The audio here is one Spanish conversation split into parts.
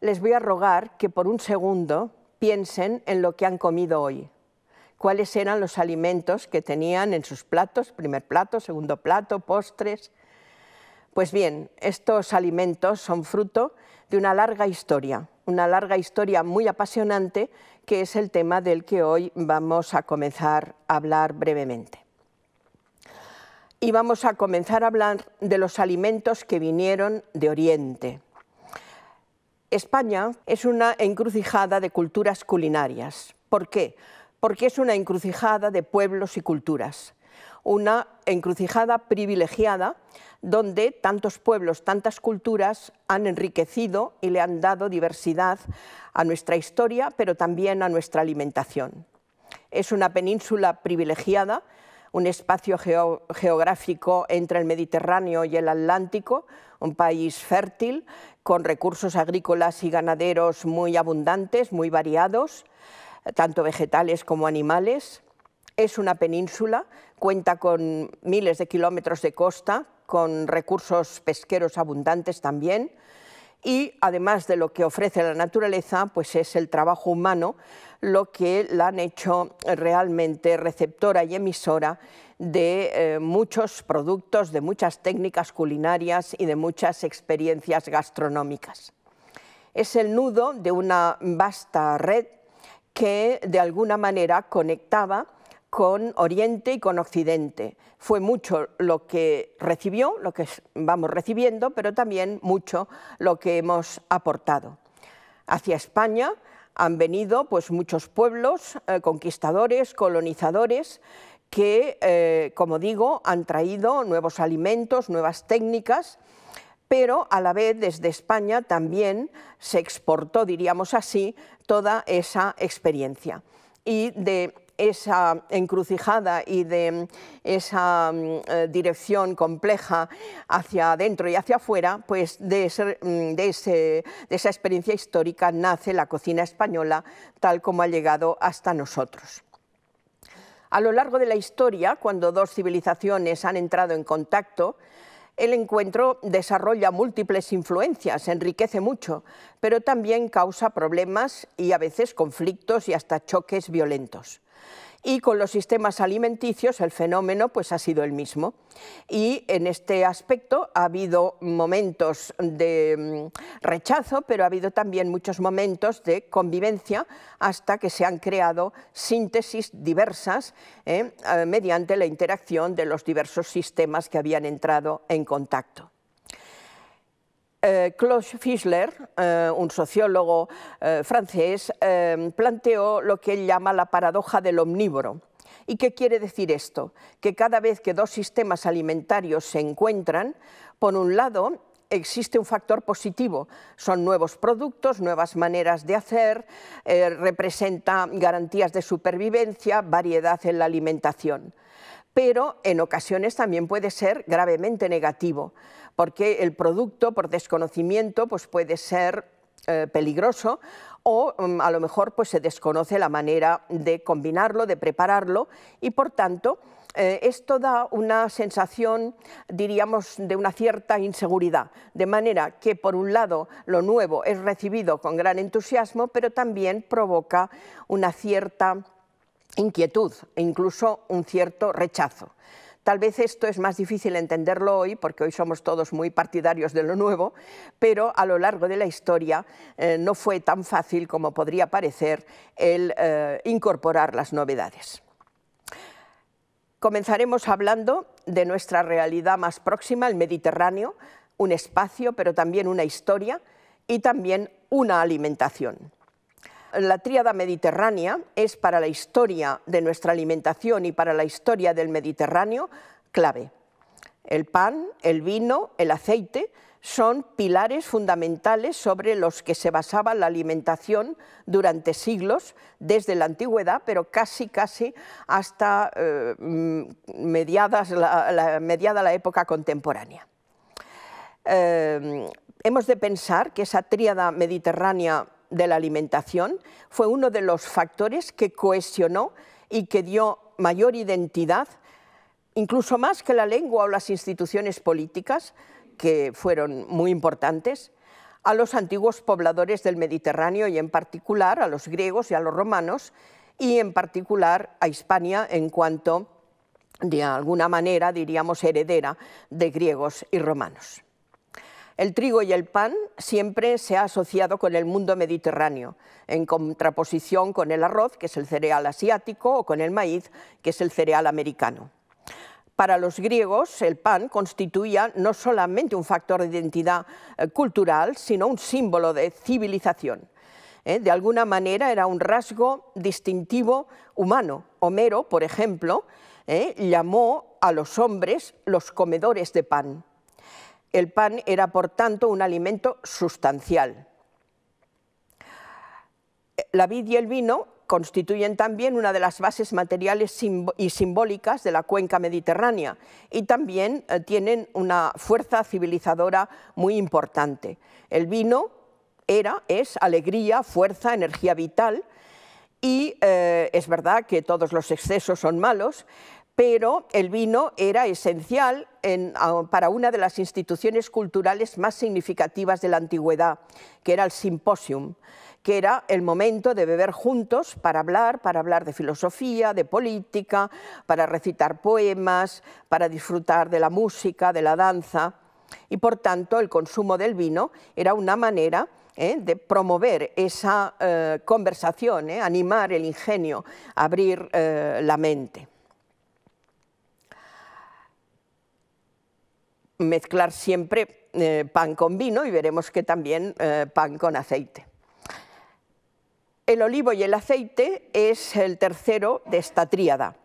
les voy a rogar que por un segundo piensen en lo que han comido hoy, cuáles eran los alimentos que tenían en sus platos, primer plato, segundo plato, postres. Pues bien, estos alimentos son fruto de una larga historia, una larga historia muy apasionante que es el tema del que hoy vamos a comenzar a hablar brevemente. Y vamos a comenzar a hablar de los alimentos que vinieron de Oriente, España es una encrucijada de culturas culinarias. ¿Por qué? Porque es una encrucijada de pueblos y culturas. Una encrucijada privilegiada donde tantos pueblos, tantas culturas han enriquecido y le han dado diversidad a nuestra historia, pero también a nuestra alimentación. Es una península privilegiada un espacio geográfico entre el Mediterráneo y el Atlántico, un país fértil, con recursos agrícolas y ganaderos muy abundantes, muy variados, tanto vegetales como animales. Es una península, cuenta con miles de kilómetros de costa, con recursos pesqueros abundantes también y además de lo que ofrece la naturaleza, pues es el trabajo humano lo que la han hecho realmente receptora y emisora de eh, muchos productos, de muchas técnicas culinarias y de muchas experiencias gastronómicas. Es el nudo de una vasta red que de alguna manera conectaba con Oriente y con Occidente. Fue mucho lo que recibió, lo que vamos recibiendo, pero también mucho lo que hemos aportado. Hacia España han venido pues, muchos pueblos, eh, conquistadores, colonizadores, que, eh, como digo, han traído nuevos alimentos, nuevas técnicas, pero a la vez desde España también se exportó, diríamos así, toda esa experiencia. Y de esa encrucijada y de mm, esa mm, eh, dirección compleja hacia adentro y hacia afuera, pues mm, de esa experiencia histórica nace la cocina española tal como ha llegado hasta nosotros. A lo largo de la historia, cuando dos civilizaciones han entrado en contacto, el encuentro desarrolla múltiples influencias, enriquece mucho, pero también causa problemas y a veces conflictos y hasta choques violentos y con los sistemas alimenticios el fenómeno pues, ha sido el mismo. Y en este aspecto ha habido momentos de mm, rechazo, pero ha habido también muchos momentos de convivencia hasta que se han creado síntesis diversas eh, eh, mediante la interacción de los diversos sistemas que habían entrado en contacto. Claude eh, Klaus Fischler, eh, un sociólogo eh, francés, planteó lo que él llama la paradoja del omnívoro. ¿Y qué quiere decir esto? Que cada vez que dos sistemas alimentarios se encuentran, por un lado existe un factor positivo. Son nuevos productos, nuevas maneras de hacer, representa garantías de supervivencia, variedad en la alimentación. Pero en ocasiones también puede ser gravemente negativo, porque el producto, por desconocimiento, pues puede ser eh, peligroso o mm, a lo mejor pues se desconoce la manera de combinarlo, de prepararlo y por tanto eh, esto da una sensación, diríamos, de una cierta inseguridad, de manera que por un lado lo nuevo es recibido con gran entusiasmo, pero también provoca una cierta inquietud e incluso un cierto rechazo. Tal vez esto es más difícil entenderlo hoy, porque hoy somos todos muy partidarios de lo nuevo, pero a lo largo de la historia eh, no fue tan fácil como podría parecer el eh, incorporar las novedades. Comenzaremos hablando de nuestra realidad más próxima, el Mediterráneo, un espacio, pero también una historia y también una alimentación. La tríada mediterránea es para la historia de nuestra alimentación y para la historia del Mediterráneo clave. El pan, el vino, el aceite son pilares fundamentales sobre los que se basaba la alimentación durante siglos, desde la antigüedad, pero casi, casi hasta eh, mediadas mediada la época contemporánea. Eh, hemos de pensar que esa tríada mediterránea de la alimentación fue uno de los factores que cohesionó y que dio mayor identidad, incluso más que la lengua o las instituciones políticas, que fueron muy importantes, a los antiguos pobladores del Mediterráneo y en particular a los griegos y a los romanos y en particular a Hispania en cuanto de alguna manera diríamos heredera de griegos y romanos. El trigo y el pan siempre se ha asociado con el mundo mediterráneo, en contraposición con el arroz, que es el cereal asiático, o con el maíz, que es el cereal americano. Para los griegos, el pan constituía no solamente un factor de identidad eh, cultural, sino un símbolo de civilización. Eh, de alguna manera era un rasgo distintivo humano. Homero, por ejemplo, eh, llamó a los hombres los comedores de pan. El pan era, por tanto, un alimento sustancial. La vid y el vino constituyen también una de las bases materiales y simbólicas de la cuenca mediterránea y también eh, tienen una fuerza civilizadora muy importante. El vino era, es alegría, fuerza, energía vital y eh, es verdad que todos los excesos son malos, pero el vino era esencial ah, para una de las instituciones culturales más significativas de la antigüedad, que era el simposium que era el momento de beber juntos para hablar, para hablar de filosofía, de política, para recitar poemas, para disfrutar de la música, de la danza. Y por tanto, el consumo del vino era una manera eh, de promover esa eh, conversación, eh, animar el ingenio, abrir la mente. mezclar siempre eh, pan con vino y veremos que también eh, pan con aceite. El olivo y el aceite es el tercero de esta tríada.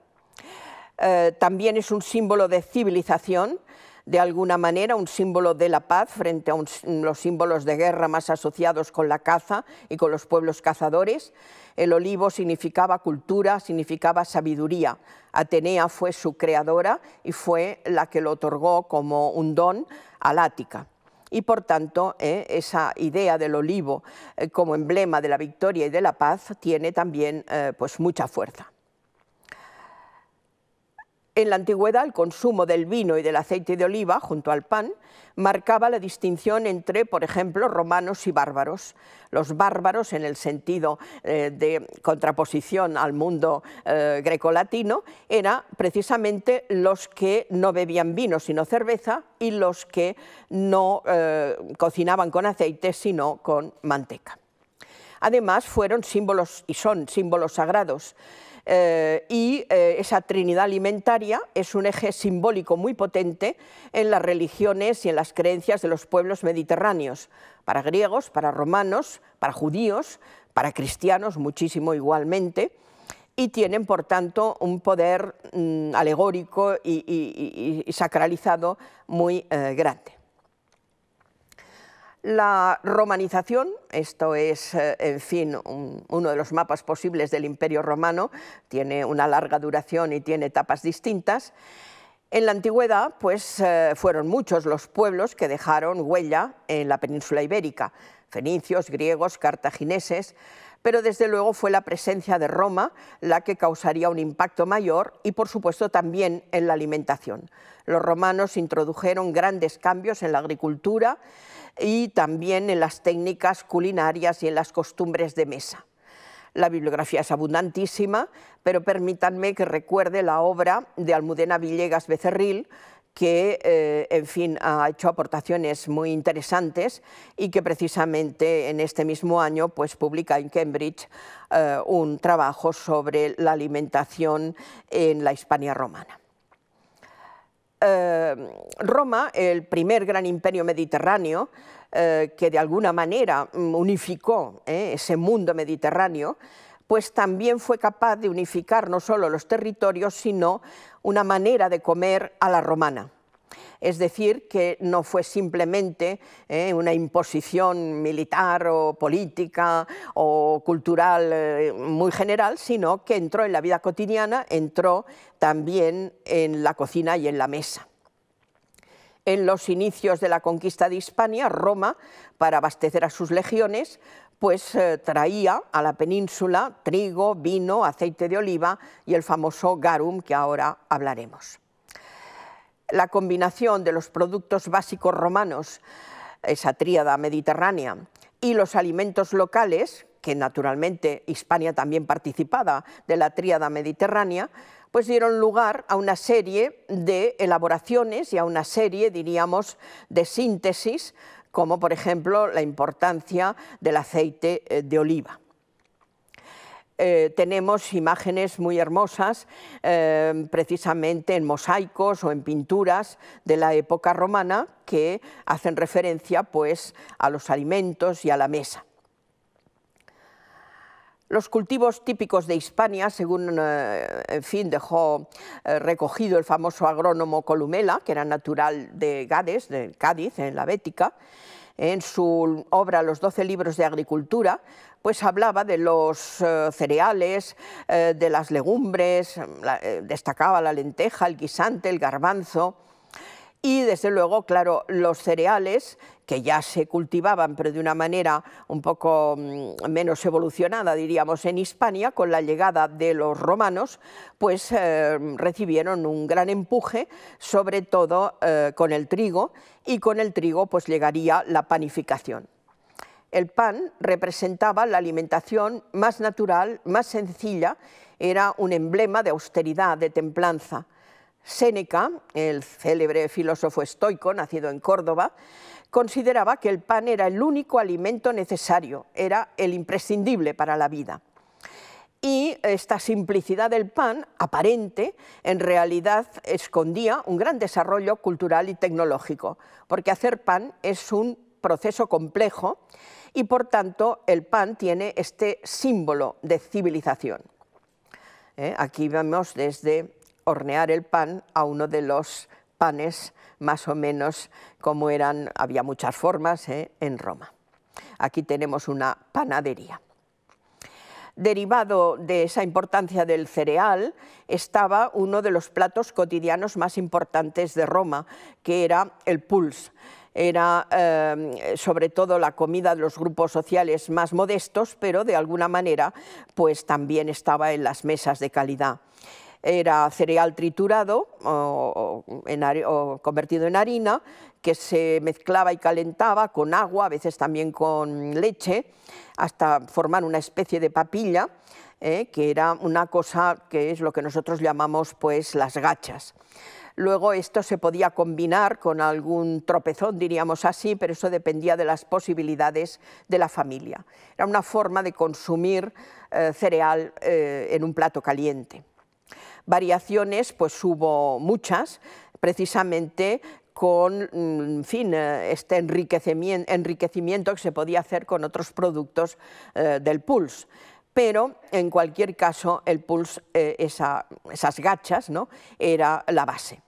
Eh, también es un símbolo de civilización, de alguna manera un símbolo de la paz frente a los símbolos de guerra más asociados con la caza y con los pueblos cazadores. El olivo significaba cultura, significaba sabiduría. Atenea fue su creadora y fue la que lo otorgó como un don al Ática y por tanto eh, esa idea del olivo eh, como emblema de la victoria y de la paz tiene también eh, pues, mucha fuerza. En la antigüedad, el consumo del vino y del aceite de oliva, junto al pan, marcaba la distinción entre, por ejemplo, romanos y bárbaros. Los bárbaros, en el sentido eh, de contraposición al mundo eh, grecolatino, eran precisamente los que no bebían vino sino cerveza y los que no eh, cocinaban con aceite sino con manteca. Además, fueron símbolos y son símbolos sagrados. Eh, y eh, esa Trinidad alimentaria es un eje simbólico muy potente en las religiones y en las creencias de los pueblos mediterráneos, para griegos, para romanos, para judíos, para cristianos muchísimo igualmente, y tienen, por tanto, un poder mm, alegórico y, sacralizado muy eh, grande. La romanización, esto es, eh, en fin, uno de los mapas posibles del Imperio Romano, tiene una larga duración y tiene etapas distintas. En la antigüedad, pues, eh, fueron muchos los pueblos que dejaron huella en la península ibérica, fenicios, griegos, cartagineses, pero desde luego fue la presencia de Roma la que causaría un impacto mayor y por supuesto también en la alimentación. Los romanos introdujeron grandes cambios en la agricultura, y también en las técnicas culinarias y en las costumbres de mesa. La bibliografía es abundantísima, pero permítanme que recuerde la obra de Almudena Villegas Becerril, que, eh, en fin, ha hecho aportaciones muy interesantes y que precisamente en este mismo año pues, publica en Cambridge eh, un trabajo sobre la alimentación en la Hispania romana. Eh, Roma, el primer gran imperio mediterráneo, eh, que de alguna manera mm, unificó eh, ese mundo mediterráneo, pues también fue capaz de unificar no solo los territorios, sino una manera de comer a la romana es decir, que no fue simplemente eh, una imposición militar o política o cultural eh, muy general, sino que entró en la vida cotidiana, entró también en la cocina y en la mesa. En los inicios de la conquista de Hispania, Roma, para abastecer a sus legiones, pues eh, traía a la península trigo, vino, aceite de oliva y el famoso garum que ahora hablaremos la combinación de los productos básicos romanos, esa tríada mediterránea, y los alimentos locales, que naturalmente Hispania también participaba de la tríada mediterránea, pues dieron lugar a una serie de elaboraciones y a una serie, diríamos, de síntesis, como por ejemplo la importancia del aceite eh, de oliva. Eh, tenemos imágenes muy hermosas, eh, precisamente en mosaicos o en pinturas de la época romana, que hacen referencia pues, a los alimentos y a la mesa. Los cultivos típicos de Hispania, según eh, en fin dejó recogido el famoso agrónomo Columela, que era natural de Gades, de Cádiz, en la Bética, en su obra Los doce libros de agricultura, pues hablaba de los eh, cereales, eh, de las legumbres, mm, eh, destacaba la lenteja, el guisante, el garbanzo. Y desde luego, claro, los cereales, que ya se cultivaban, pero de una manera un poco mm, menos evolucionada, diríamos, en Hispania, con la llegada de los romanos, pues recibieron un gran empuje, sobre todo con el trigo, y con el trigo pues llegaría la panificación. El pan representaba la alimentación más natural, más sencilla, era un emblema de austeridad, de templanza. Séneca, el célebre filósofo estoico nacido en Córdoba, consideraba que el pan era el único alimento necesario, era el imprescindible para la vida. Y esta simplicidad del pan, aparente, en realidad escondía un gran desarrollo cultural y tecnológico, porque hacer pan es un proceso complejo y por tanto el pan tiene este símbolo de civilización. ¿Eh? Aquí vemos desde hornear el pan a uno de los panes más o menos como eran, había muchas formas ¿eh? en Roma. Aquí tenemos una panadería. Derivado de esa importancia del cereal estaba uno de los platos cotidianos más importantes de Roma, que era el puls era eh, sobre todo la comida de los grupos sociales más modestos, pero de alguna manera pues también estaba en las mesas de calidad. Era cereal triturado o, convertido en harina que se mezclaba y calentaba con agua, a veces también con leche, hasta formar una especie de papilla, eh, que era una cosa que es lo que nosotros llamamos pues las gachas. Luego esto se podía combinar con algún tropezón, diríamos así, pero eso dependía de las posibilidades de la familia. Era una forma de consumir eh, cereal eh, en un plato caliente. Variaciones, pues hubo muchas, precisamente con mm, fin, eh, este enriquecimiento, que se podía hacer con otros productos del Pulse pero en cualquier caso el pulse, eh, esas gachas, ¿no? era la base.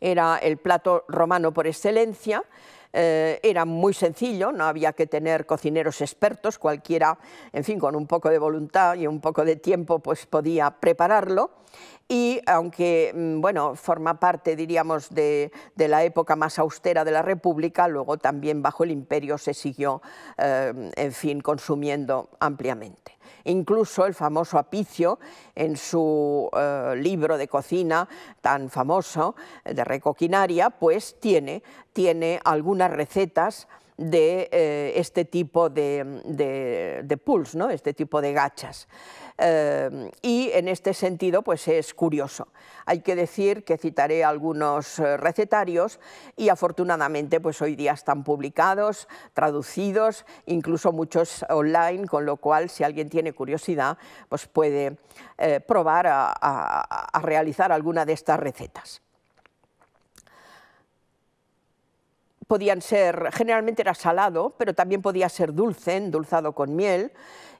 Era el plato romano por excelencia, eh, era muy sencillo, no había que tener cocineros expertos, cualquiera, en fin, con un poco de voluntad y un poco de tiempo, pues podía prepararlo. Y aunque, mm, bueno, forma parte, diríamos, de, la época más austera de la República, luego también bajo el imperio se siguió, eh, en fin, consumiendo ampliamente. Incluso el famoso Apicio, en su eh, libro de cocina tan famoso eh, de Recoquinaria, pues tiene, tiene algunas recetas de eh, este tipo de, de, de ¿no? este tipo de gachas. Eh, y en este sentido pues es curioso. Hay que decir que citaré algunos eh, recetarios y afortunadamente pues hoy día están publicados, traducidos, incluso muchos online, con lo cual si alguien tiene curiosidad pues puede probar a realizar alguna de estas recetas. podían ser, generalmente era salado, pero también podía ser dulce, endulzado con miel,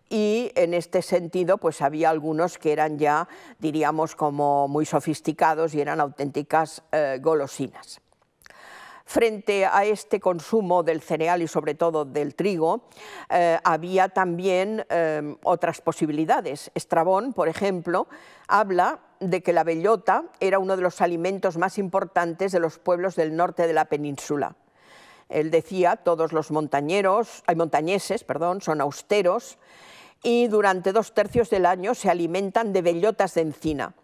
y en este sentido pues había algunos que eran ya, diríamos, como muy sofisticados y eran auténticas eh, golosinas. Frente a este consumo del cereal y sobre todo del trigo, eh, había también eh, otras posibilidades. Estrabón, por ejemplo, habla de que la bellota era uno de los alimentos más importantes de los pueblos del norte de la península. Él decía, todos los montañeros, hay montañeses, perdón, son austeros y durante dos tercios del año se alimentan de bellotas de encina.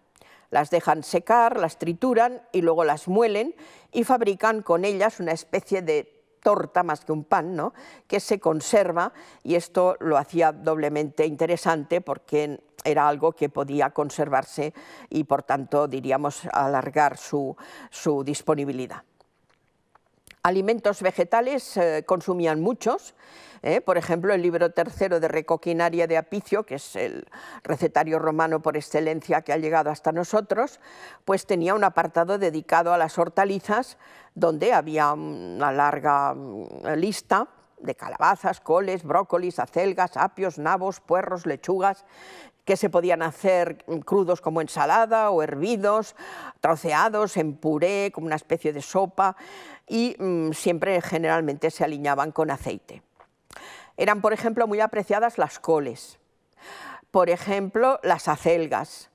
Las dejan secar, las trituran y luego las muelen y fabrican con ellas una especie de torta más que un pan, que se conserva y esto lo hacía doblemente interesante porque era algo que podía conservarse y por tanto diríamos alargar su disponibilidad alimentos vegetales eh, consumían muchos. ¿eh? por ejemplo, el libro tercero de Recoquinaria de Apicio, que es el recetario romano por excelencia que ha llegado hasta nosotros, pues tenía un apartado dedicado a las hortalizas, donde había una larga mm, lista de calabazas, coles, brócolis, acelgas, apios, nabos, puerros, lechugas, que se podían hacer crudos como ensalada o hervidos, troceados en puré, como una especie de sopa, y mm, siempre generalmente se aliñaban con aceite. Eran, por ejemplo, muy apreciadas las coles, por ejemplo, las acelgas,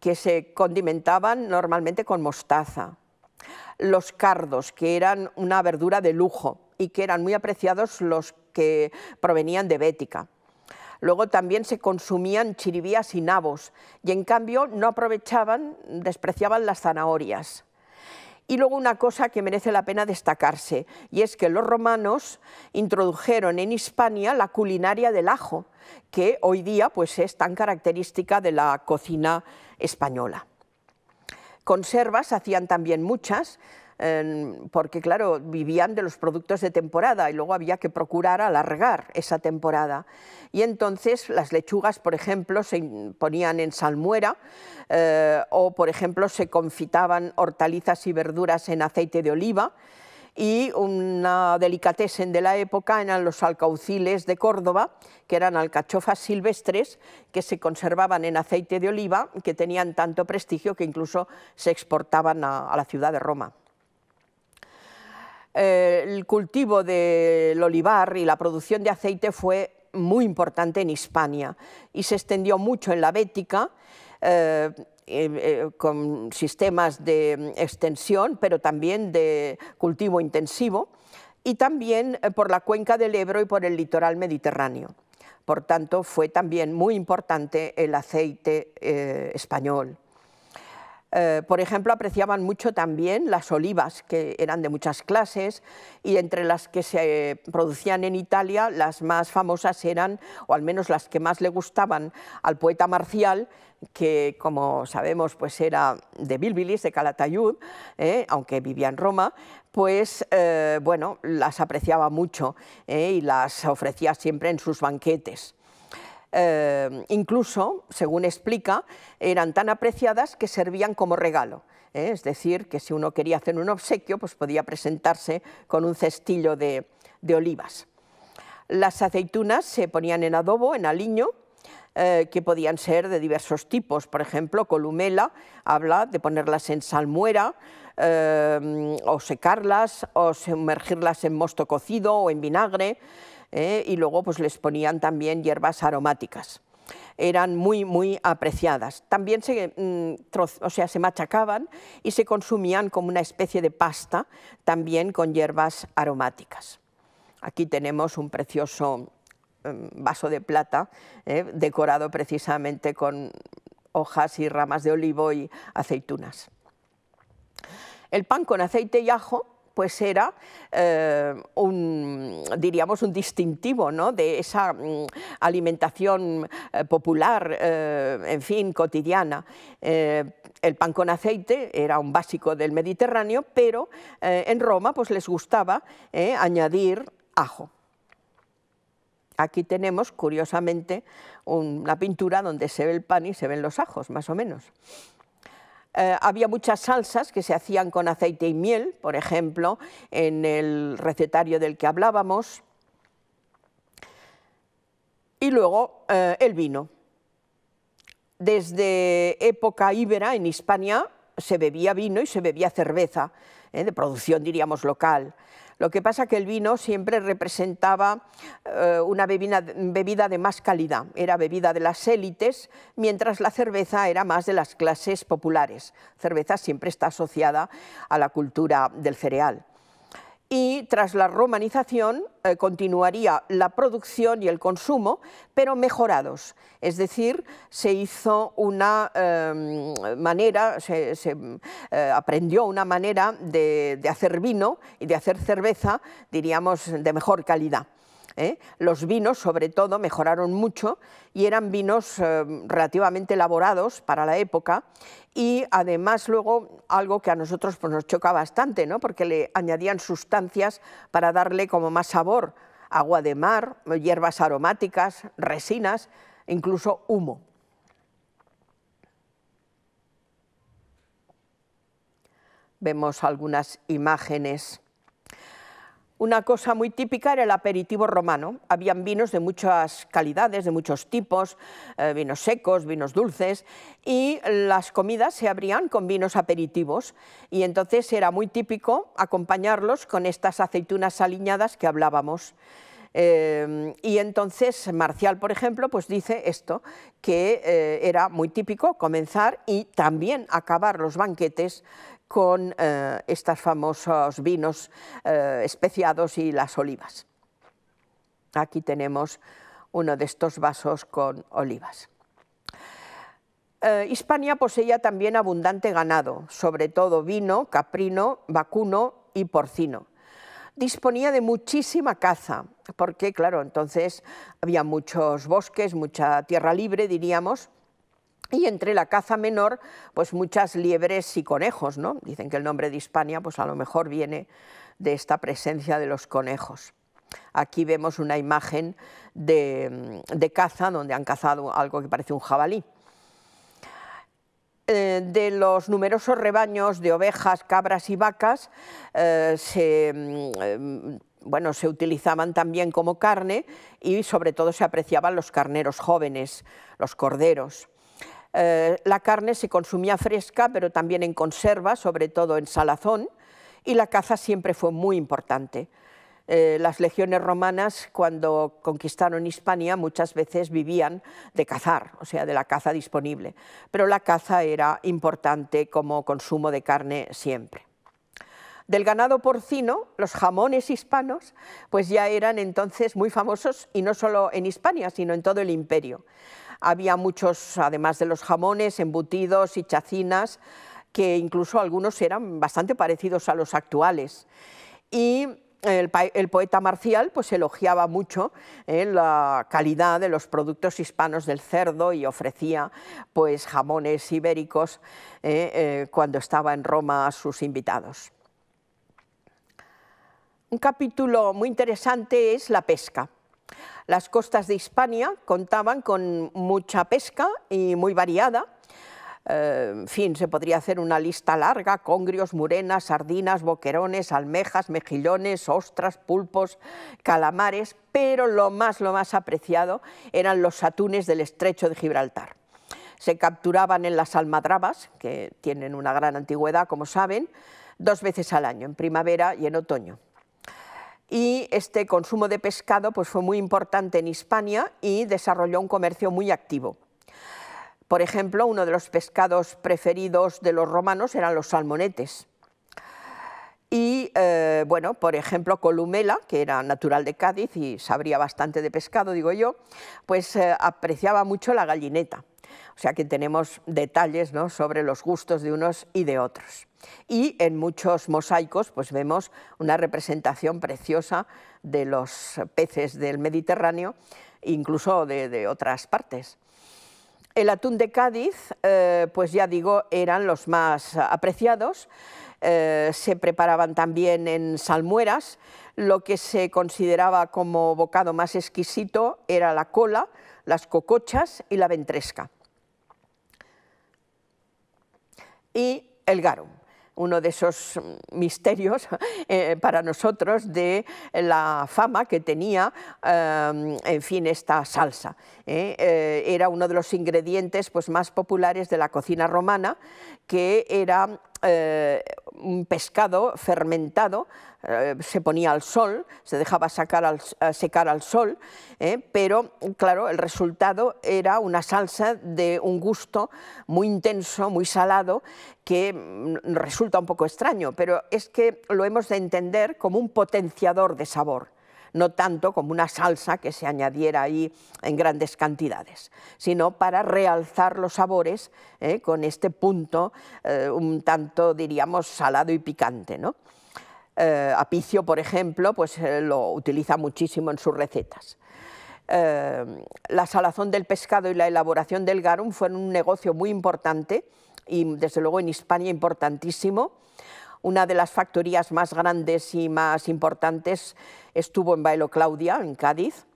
que se condimentaban normalmente con mostaza, los cardos, que eran una verdura de lujo, y que eran muy apreciados los que provenían de Bética. Luego también se consumían chiribías y nabos y en cambio no aprovechaban, despreciaban las zanahorias. Y luego una cosa que merece la pena destacarse, y es que los romanos introdujeron en Hispania la culinaria del ajo, que hoy día pues, es tan característica de la cocina española. Conservas hacían también muchas, porque claro, vivían de los productos de temporada y luego había que procurar alargar esa temporada. Y entonces las lechugas, por ejemplo, se ponían en salmuera eh, o, por ejemplo, se confitaban hortalizas y verduras en aceite de oliva y una delicatessen de la época eran los alcauciles de Córdoba, que eran alcachofas silvestres que se conservaban en aceite de oliva, que tenían tanto prestigio que incluso se exportaban a la ciudad de Roma. Eh, el cultivo del olivar y la producción de aceite fue muy importante en Hispania y se extendió mucho en la Bética. Eh, eh, con sistemas de extensión, pero también de cultivo intensivo, y también por la cuenca del Ebro y por el litoral mediterráneo. Por tanto, fue también muy importante el aceite español. Eh, por ejemplo, apreciaban mucho también las olivas, que eran de muchas clases, y entre las que se producían en Italia, las más famosas eran, o al menos las que más le gustaban al poeta Marcial, que como sabemos pues era de Bilbilis, de Calatayud, eh, aunque vivía en Roma, pues eh, bueno, las apreciaba mucho y las ofrecía siempre en sus banquetes. Eh, incluso, según explica, eran tan apreciadas que servían como regalo. ¿eh? Es decir, que si uno quería hacer un obsequio, pues podía presentarse con un cestillo de, olivas. Las aceitunas se ponían en adobo, en aliño, eh, que podían ser de diversos tipos. Por ejemplo, Columela habla de ponerlas en salmuera, o secarlas, o sumergirlas en mosto cocido o en vinagre. ¿eh? y luego pues les ponían también hierbas aromáticas. Eran muy, muy apreciadas. También se, mm, o sea, se machacaban y se consumían como una especie de pasta, también con hierbas aromáticas. Aquí tenemos un precioso mm, vaso de plata, ¿eh? decorado precisamente con hojas y ramas de olivo y aceitunas. El pan con aceite y ajo pues era eh, un, diríamos, un distintivo ¿no? de esa mm, alimentación eh, popular, eh, en fin, cotidiana. el pan con aceite era un básico del Mediterráneo, pero en Roma pues, les gustaba añadir ajo. Aquí tenemos, curiosamente, una pintura donde se ve el pan y se ven los ajos, más o menos. Eh, había muchas salsas que se hacían con aceite y miel, por ejemplo, en el recetario del que hablábamos. Y luego eh, el vino. Desde época íbera en Hispania se bebía vino y se bebía cerveza, eh, de producción diríamos local. Lo que pasa es que el vino siempre representaba eh, una bebida, bebida, de más calidad, era bebida de las élites, mientras la cerveza era más de las clases populares. Cerveza siempre está asociada a la cultura del cereal y tras la romanización eh, continuaría la producción y el consumo, pero mejorados. Es decir, se hizo una em, manera, se, eh, aprendió una manera de hacer vino y de hacer cerveza, diríamos, de mejor calidad. ¿eh? Los vinos, sobre todo, mejoraron mucho y eran vinos eh, relativamente elaborados para la época y además luego algo que a nosotros pues, nos choca bastante, ¿no? porque le añadían sustancias para darle como más sabor, agua de mar, hierbas aromáticas, resinas, incluso humo. Vemos algunas imágenes una cosa muy típica era el aperitivo romano. Habían vinos de muchas calidades, de muchos tipos, eh, vinos secos, vinos dulces, y las comidas se abrían con vinos aperitivos. Y entonces era muy típico acompañarlos con estas aceitunas aliñadas que hablábamos. Em, y entonces Marcial, por ejemplo, pues dice esto, que eh, era muy típico comenzar y también acabar los banquetes con eh, estos famosos vinos eh, especiados y las olivas. Aquí tenemos uno de estos vasos con olivas. Eh, Hispania poseía también abundante ganado, sobre todo vino, caprino, vacuno y porcino. Disponía de muchísima caza, porque claro, entonces había muchos bosques, mucha tierra libre, diríamos, y entre la caza menor, pues muchas liebres y conejos, Dicen que el nombre de Hispania, pues a lo mejor viene de esta presencia de los conejos. Aquí vemos una imagen de, mm, caza, donde han cazado algo que parece un jabalí. Eh, de los numerosos rebaños de ovejas, cabras y vacas, eh, mm, bueno, se utilizaban también como carne y sobre todo se apreciaban los carneros jóvenes, los corderos. Eh, la carne se consumía fresca, pero también en conserva, sobre todo en salazón, y la caza siempre fue muy importante. Eh, las legiones romanas, cuando conquistaron Hispania, muchas veces vivían de cazar, o sea, de la caza disponible, pero la caza era importante como consumo de carne siempre. Del ganado porcino, los jamones hispanos, pues ya eran entonces muy famosos y no solo en Hispania, sino en todo el imperio. Había muchos, además de los jamones, embutidos y chacinas, que incluso algunos eran bastante parecidos a los actuales. Y el, poeta Marcial pues elogiaba mucho eh, la calidad de los productos hispanos del cerdo y ofrecía pues jamones ibéricos eh, eh, cuando estaba en Roma a sus invitados. Un capítulo muy interesante es la pesca. Las costas de Hispania contaban con mucha pesca y muy variada. Eh, en fin, se podría hacer una lista larga, congrios, murenas, sardinas, boquerones, almejas, mejillones, ostras, pulpos, calamares, pero lo más, lo más apreciado eran los atunes del estrecho de Gibraltar se capturaban en las almadrabas, que tienen una gran antigüedad, como saben, dos veces al año, en primavera y en otoño y este consumo de pescado pues, fue muy importante en Hispania y desarrolló un comercio muy activo. Por ejemplo, uno de los pescados preferidos de los romanos eran los salmonetes. Y, eh, bueno, por ejemplo, Columela, que era natural de Cádiz y sabría bastante de pescado, digo yo, pues eh, apreciaba mucho la gallineta. O sea que tenemos detalles ¿no? sobre los gustos de unos y de otros. Y en muchos mosaicos pues vemos una representación preciosa de los peces del Mediterráneo, incluso de, otras partes. El atún de Cádiz, eh, pues ya digo, eran los más apreciados. Eh, se preparaban también en salmueras. Lo que se consideraba como bocado más exquisito era la cola, las cocochas y la ventresca. Y el garum uno de esos misterios eh, para nosotros de la fama que tenía, em, en fin, esta salsa. ¿eh? Eh, era uno de los ingredientes pues, más populares de la cocina romana, que era eh, un pescado fermentado, eh, se ponía al sol, se dejaba sacar al, eh, secar al sol, pero claro, el resultado era una salsa de un gusto muy intenso, muy salado, que mm, resulta un poco extraño, pero es que lo hemos de entender como un potenciador de sabor no tanto como una salsa que se añadiera ahí en grandes cantidades, sino para realzar los sabores ¿eh? con este punto eh, un tanto, diríamos, salado y picante. Eh, Apicio, por ejemplo, pues lo utiliza muchísimo en sus recetas. la salazón del pescado y la elaboración del garum fueron un negocio muy importante y desde luego en Hispania importantísimo una de las factorías más grandes y más importantes estuvo en Bailo Claudia, en Cádiz,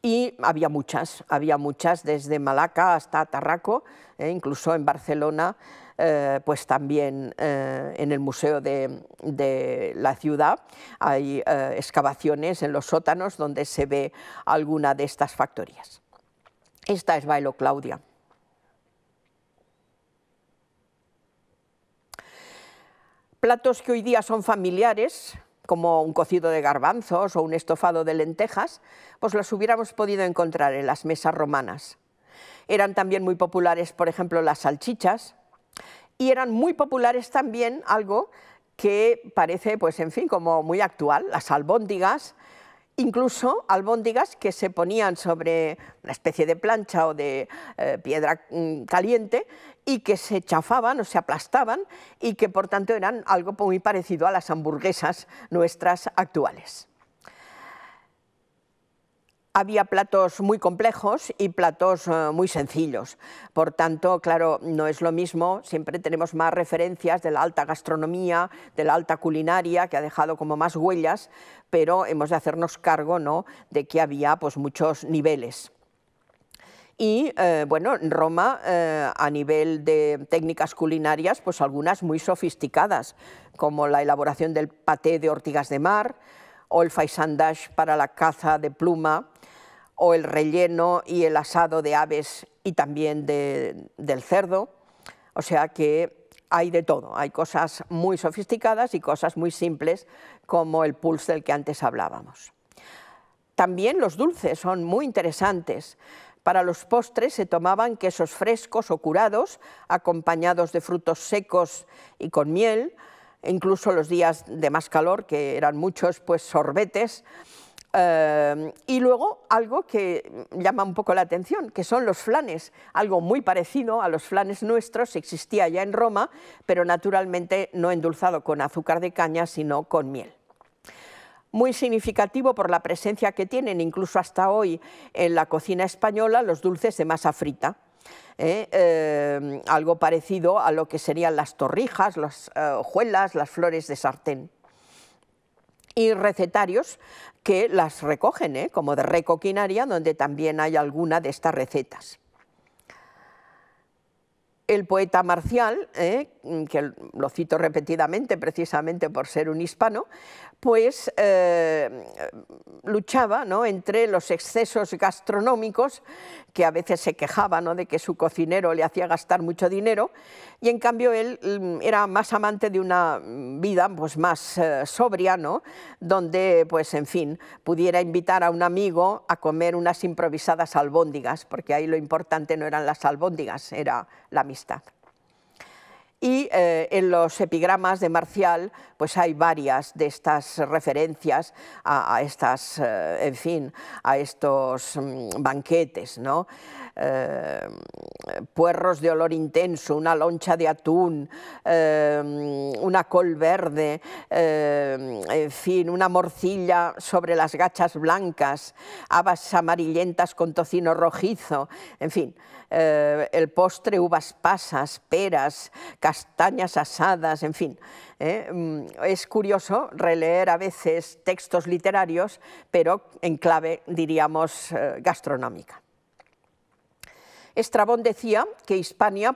y había muchas, había muchas, desde Malaca hasta Tarraco, eh, incluso en Barcelona, eh, pues también eh, en el museo de, de la ciudad hay excavaciones en los sótanos donde se ve alguna de estas factorías. Esta es Bailo Claudia. platos que hoy día son familiares, como un cocido de garbanzos o un estofado de lentejas, pues los hubiéramos podido encontrar en las mesas romanas. Eran también muy populares, por ejemplo, las salchichas, y eran muy populares también algo que parece, pues en fin, como muy actual, las albóndigas, incluso albóndigas que se ponían sobre una especie de plancha o de eh, piedra mm, caliente y que se chafaban o se aplastaban y que por tanto eran algo muy parecido a las hamburguesas nuestras actuales. Había platos muy complejos y platos eh, muy sencillos. Por tanto, claro, no es lo mismo, siempre tenemos más referencias de la alta gastronomía, de la alta culinaria, que ha dejado como más huellas, pero hemos de hacernos cargo ¿no? de que había pues, muchos niveles y eh, bueno, Roma eh, a nivel de técnicas culinarias, pues algunas muy sofisticadas, como la elaboración del paté de ortigas de mar o el faisandash para la caza de pluma o el relleno y el asado de aves y también del cerdo. O sea que hay de todo, hay cosas muy sofisticadas y cosas muy simples como el pulse del que antes hablábamos. También los dulces son muy interesantes. Para los postres se tomaban quesos frescos o curados, acompañados de frutos secos y con miel, incluso los días de más calor, que eran muchos, pues sorbetes. Em, y luego algo que llama un poco la atención, que son los flanes, algo muy parecido a los flanes nuestros, existía ya en Roma, pero naturalmente no endulzado con azúcar de caña, sino con miel muy significativo por la presencia que tienen incluso hasta hoy en la cocina española los dulces de masa frita. ¿eh? Eh, algo parecido a lo que serían las torrijas, las eh, hojuelas, las flores de sartén. Y recetarios que las recogen, como de recoquinaria, donde también hay alguna de estas recetas. El poeta Marcial, que lo cito repetidamente precisamente por ser un hispano, pues eh, luchaba ¿no? entre los excesos gastronómicos, que a veces se quejaba ¿no? de que su cocinero le hacía gastar mucho dinero, y en cambio él mm, era más amante de una vida pues, más eh, sobria, donde, pues, en fin, pudiera invitar a un amigo a comer unas improvisadas albóndigas, porque ahí lo importante no eran las albóndigas, era la amistad y eh, en los epigramas de Marcial pues hay varias de estas referencias a, estas, eh, en fin, a estos mm, banquetes, ¿no? Eh, puerros de olor intenso, una loncha de atún, eh, una col verde, en fin, una morcilla sobre las gachas blancas, habas amarillentas con tocino rojizo, en fin, el postre, uvas pasas, peras, castañas asadas, en fin. ¿eh? Mm, es curioso releer a veces textos literarios, pero en clave, diríamos, eh, gastronómica. Estrabón decía que Hispania,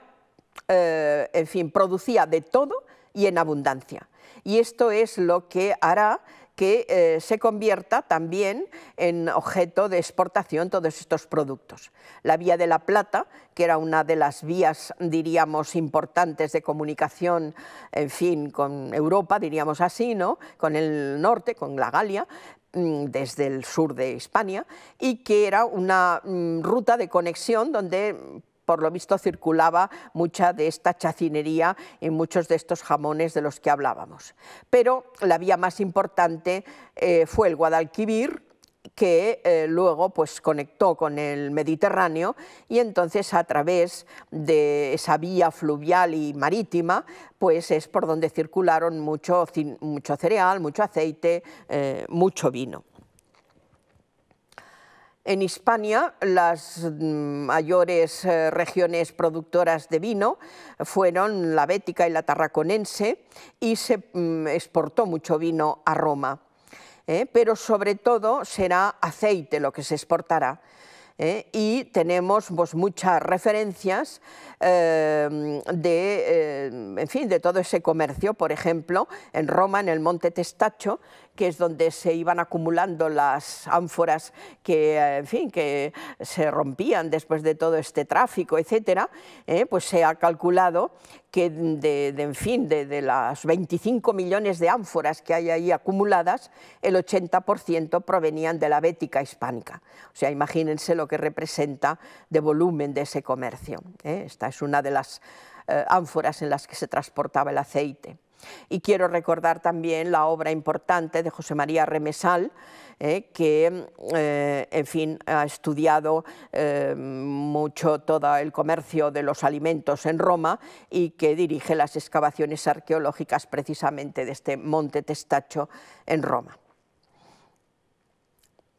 eh, en fin, producía de todo y en abundancia. Y esto es lo que hará que eh, se convierta también en objeto de exportación todos estos productos. La vía de la plata, que era una de las vías, diríamos, importantes de comunicación, en fin, con Europa, diríamos así, ¿no? con el norte, con la Galia, mm, desde el sur de España y que era una mm, ruta de conexión donde por lo visto circulaba mucha de esta chacinería en muchos de estos jamones de los que hablábamos. Pero la vía más importante eh, fue el Guadalquivir, que eh, luego pues, conectó con el Mediterráneo y entonces a través de esa vía fluvial y marítima pues es por donde circularon mucho, mucho cereal, mucho aceite, eh, mucho vino. En Hispania, las mm, mayores eh, regiones productoras de vino fueron la bética y la tarraconense y se mm, exportó mucho vino a Roma. ¿eh? Pero sobre todo será aceite lo que se exportará. ¿eh? Y tenemos pues, muchas referencias em, de, en fin, de todo ese comercio, por ejemplo, en Roma, en el Monte Testacho, que es donde se iban acumulando las ánforas que, eh, en fin, que se rompían después de todo este tráfico, etcétera, ¿eh? pues se ha calculado que de, en fin, de, las 25 millones de ánforas que hay ahí acumuladas, el 80% provenían de la Bética hispánica. O sea, imagínense lo que representa de volumen de ese comercio. ¿eh? Esta es una de las ánforas en las que se transportaba el aceite. Y quiero recordar también la obra importante de José María Remesal, eh, que, eh, en fin, ha estudiado eh, mucho todo el comercio de los alimentos en Roma y que dirige las excavaciones arqueológicas precisamente de este monte Testacho en Roma.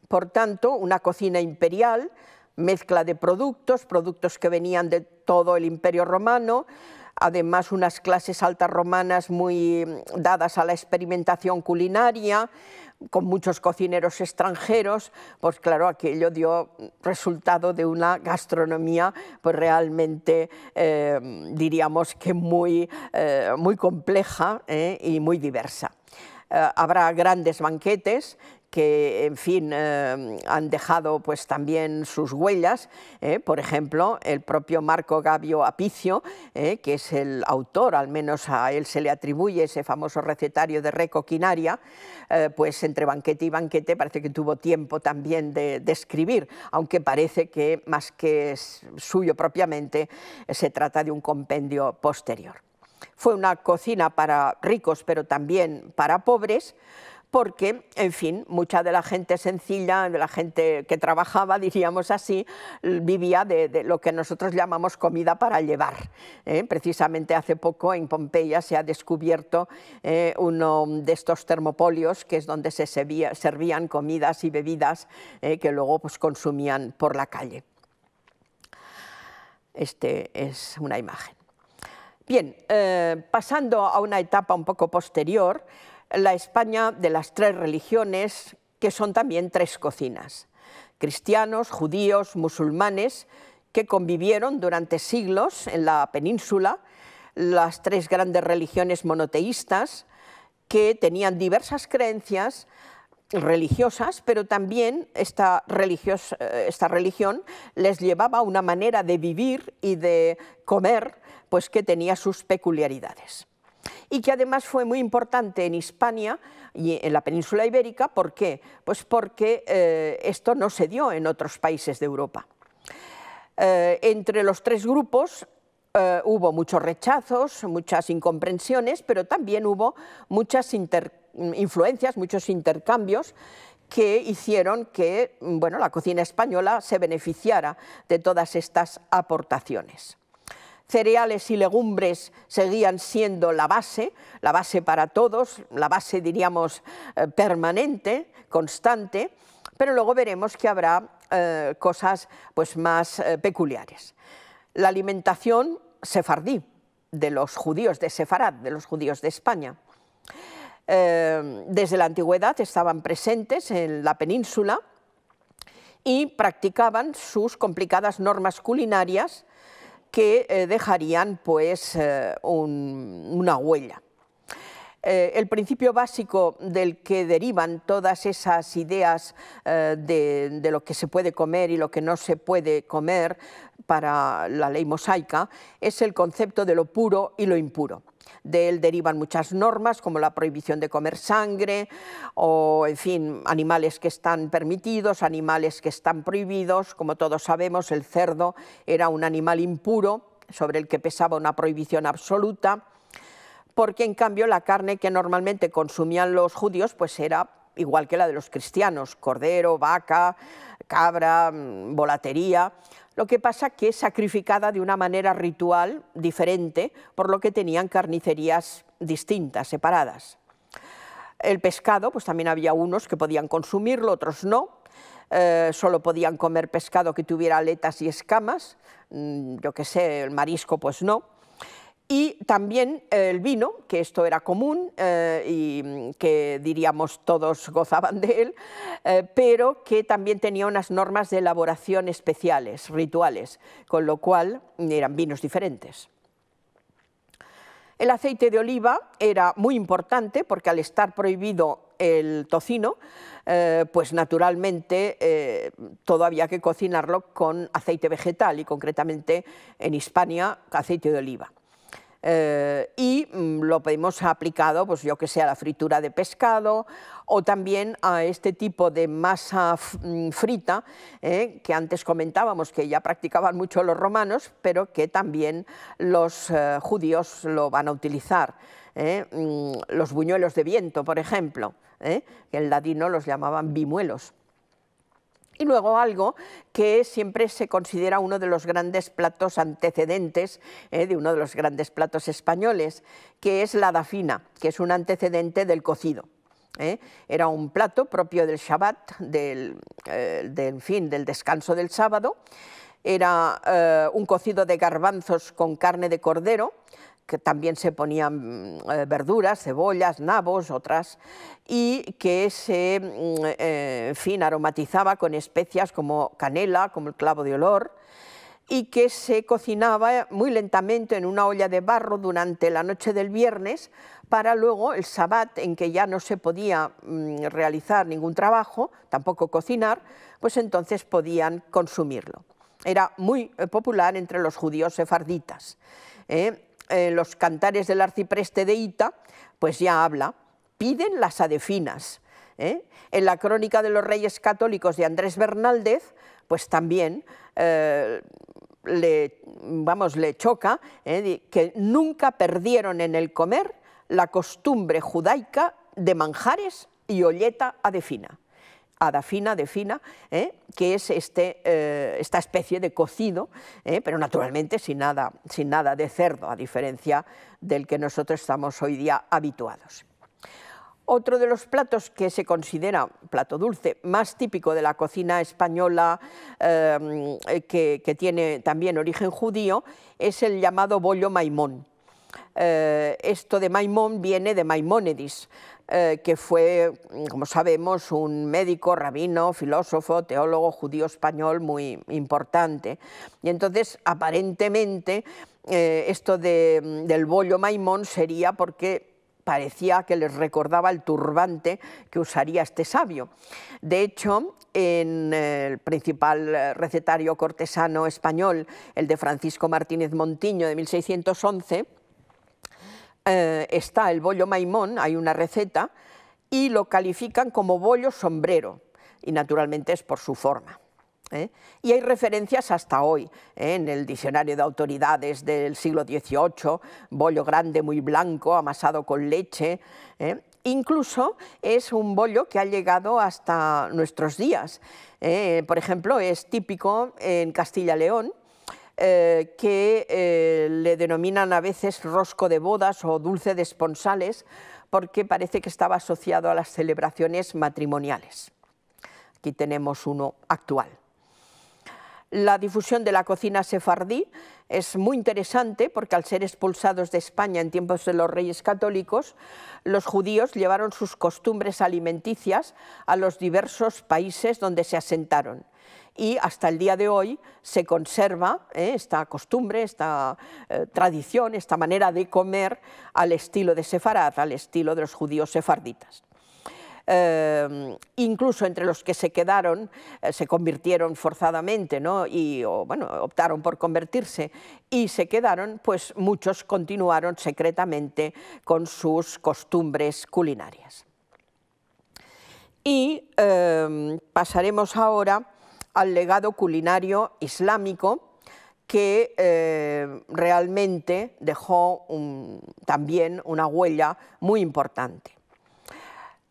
Por tanto, una cocina imperial, mezcla de productos, productos que venían de todo el imperio romano, además unas clases altas romanas muy mm, dadas a la experimentación culinaria, con muchos cocineros extranjeros, pues claro, aquello dio mm, resultado de una gastronomía pues realmente, eh, diríamos que muy, eh, muy compleja eh, y muy diversa. habrá grandes banquetes que, en fin, eh, han dejado pues, también sus huellas. Eh, por ejemplo, el propio Marco Gabio Apicio, eh, que es el autor, al menos a él se le atribuye ese famoso recetario de recoquinaria, pues entre banquete y banquete parece que tuvo tiempo también de, de escribir, aunque parece que más que suyo propiamente se trata de un compendio posterior. Fue una cocina para ricos, pero también para pobres porque, en fin, mucha de la gente sencilla, de la gente que trabajaba, diríamos así, vivía de, lo que nosotros llamamos comida para llevar. ¿eh? Precisamente hace poco en Pompeya se ha descubierto eh, uno de estos termopolios, que es donde se servían comidas y bebidas eh, que luego pues, consumían por la calle. Esta es una imagen. Bien, pasando a una etapa un poco posterior, la España de las tres religiones, que son también tres cocinas, cristianos, judíos, musulmanes, que convivieron durante siglos en la península, las tres grandes religiones monoteístas, que tenían diversas creencias religiosas, pero también esta, eh, religión les llevaba una manera de vivir y de comer, pues que tenía sus peculiaridades y que además fue muy importante en Hispania y en la península ibérica. ¿Por qué? Pues porque eh, esto no se dio en otros países de Europa. Eh, entre los tres grupos eh, hubo muchos rechazos, muchas incomprensiones, pero también hubo muchas influencias, muchos intercambios que hicieron que bueno, la cocina española se beneficiara de todas estas aportaciones. Cereales y legumbres seguían siendo la base, la base para todos, la base diríamos eh, permanente, constante, pero luego veremos que habrá eh, cosas pues, más eh, peculiares. La alimentación sefardí de los judíos de Sefarad, de los judíos de España. desde la antigüedad estaban presentes en la península y practicaban sus complicadas normas culinarias que eh, dejarían pues, eh, una huella. Eh, el principio básico del que derivan todas esas ideas de, lo que se puede comer y lo que no se puede comer para la ley mosaica es el concepto de lo puro y lo impuro. De él derivan muchas normas, como la prohibición de comer sangre, o, en fin, animales que están permitidos, animales que están prohibidos. Como todos sabemos, el cerdo era un animal impuro sobre el que pesaba una prohibición absoluta, porque en cambio la carne que normalmente consumían los judíos pues era igual que la de los cristianos, cordero, vaca, cabra, mm, volatería, lo que pasa que es sacrificada de una manera ritual diferente, por lo que tenían carnicerías distintas, separadas. El pescado, pues también había unos que podían consumirlo, otros no. Eh, solo podían comer pescado que tuviera aletas y escamas, mm, yo qué sé, el marisco pues no. Y también eh, el vino, que esto era común eh, y mm, que diríamos todos gozaban de él, eh, pero que también tenía unas normas de elaboración especiales, rituales, con lo cual eran vinos diferentes. El aceite de oliva era muy importante porque al estar prohibido el tocino, pues naturalmente todo había que cocinarlo con aceite vegetal y concretamente en Hispania aceite de oliva. Eh, y mm, lo podemos aplicado, pues yo que sea, a la fritura de pescado o también a este tipo de masa mm, frita eh, que antes comentábamos que ya practicaban mucho los romanos, pero que también los eh, judíos lo van a utilizar. Mm, los buñuelos de viento, por ejemplo, que en ladino los llamaban bimuelos. Y luego algo que siempre se considera uno de los grandes platos antecedentes eh, de uno de los grandes platos españoles, que es la dafina, que es un antecedente del cocido. Eh. Era un plato propio del Shabbat, del, eh, fin, del descanso del sábado. Era un cocido de garbanzos con carne de cordero, que también se ponían mm, eh, verduras, cebollas, nabos, otras, y que se, mm, eh, en fin, aromatizaba con especias como canela, como el clavo de olor, y que se cocinaba muy lentamente en una olla de barro durante la noche del viernes para luego el sabbat en que ya no se podía mm, realizar ningún trabajo, tampoco cocinar, pues entonces podían consumirlo. Era muy eh, popular entre los judíos sefarditas. Eh, los cantares del arcipreste de Ita, pues ya habla, piden las adefinas. ¿eh? En la crónica de los reyes católicos de Andrés Bernaldez, pues también eh, le, vamos, le choca que nunca perdieron en el comer la costumbre judaica de manjares y olleta adefina adafina, de ¿eh? que es este, eh, esta especie de cocido, ¿eh? pero naturalmente sin nada, sin nada de cerdo, a diferencia del que nosotros estamos hoy día habituados. Otro de los platos que se considera plato dulce más típico de la cocina española, eh, que, tiene también origen judío, es el llamado bollo maimón. esto de Maimón viene de maimónedis, eh, que fue, mm, como sabemos, un médico, rabino, filósofo, teólogo judío español muy importante. Y entonces, aparentemente, eh, esto mm, del bollo Maimón sería porque parecía que les recordaba el turbante que usaría este sabio. De hecho, en el principal eh, recetario cortesano español, el de Francisco Martínez Montiño de 1611, eh, está el bollo maimón, hay una receta, y lo califican como bollo sombrero, y naturalmente es por su forma. ¿eh? Y hay referencias hasta hoy, ¿eh? en el diccionario de autoridades del siglo XVIII, bollo grande, muy blanco, amasado con leche, incluso es un bollo que ha llegado hasta nuestros días. por ejemplo, es típico en Castilla-León eh, que eh, le denominan a veces rosco de bodas o dulce de esponsales, porque parece que estaba asociado a las celebraciones matrimoniales. Aquí tenemos uno actual. La difusión de la cocina sefardí es muy interesante porque al ser expulsados de España en tiempos de los reyes católicos, los judíos llevaron sus costumbres alimenticias a los diversos países donde se asentaron y hasta el día de hoy se conserva ¿eh? esta costumbre, esta eh, tradición, esta manera de comer al estilo de Sefarad, al estilo de los judíos sefarditas. Eh, incluso entre los que se quedaron, se convirtieron forzadamente, y bueno, optaron por convertirse y se quedaron, pues muchos continuaron secretamente con sus costumbres culinarias. Y pasaremos ahora al legado culinario islámico que eh, realmente dejó también una huella muy importante.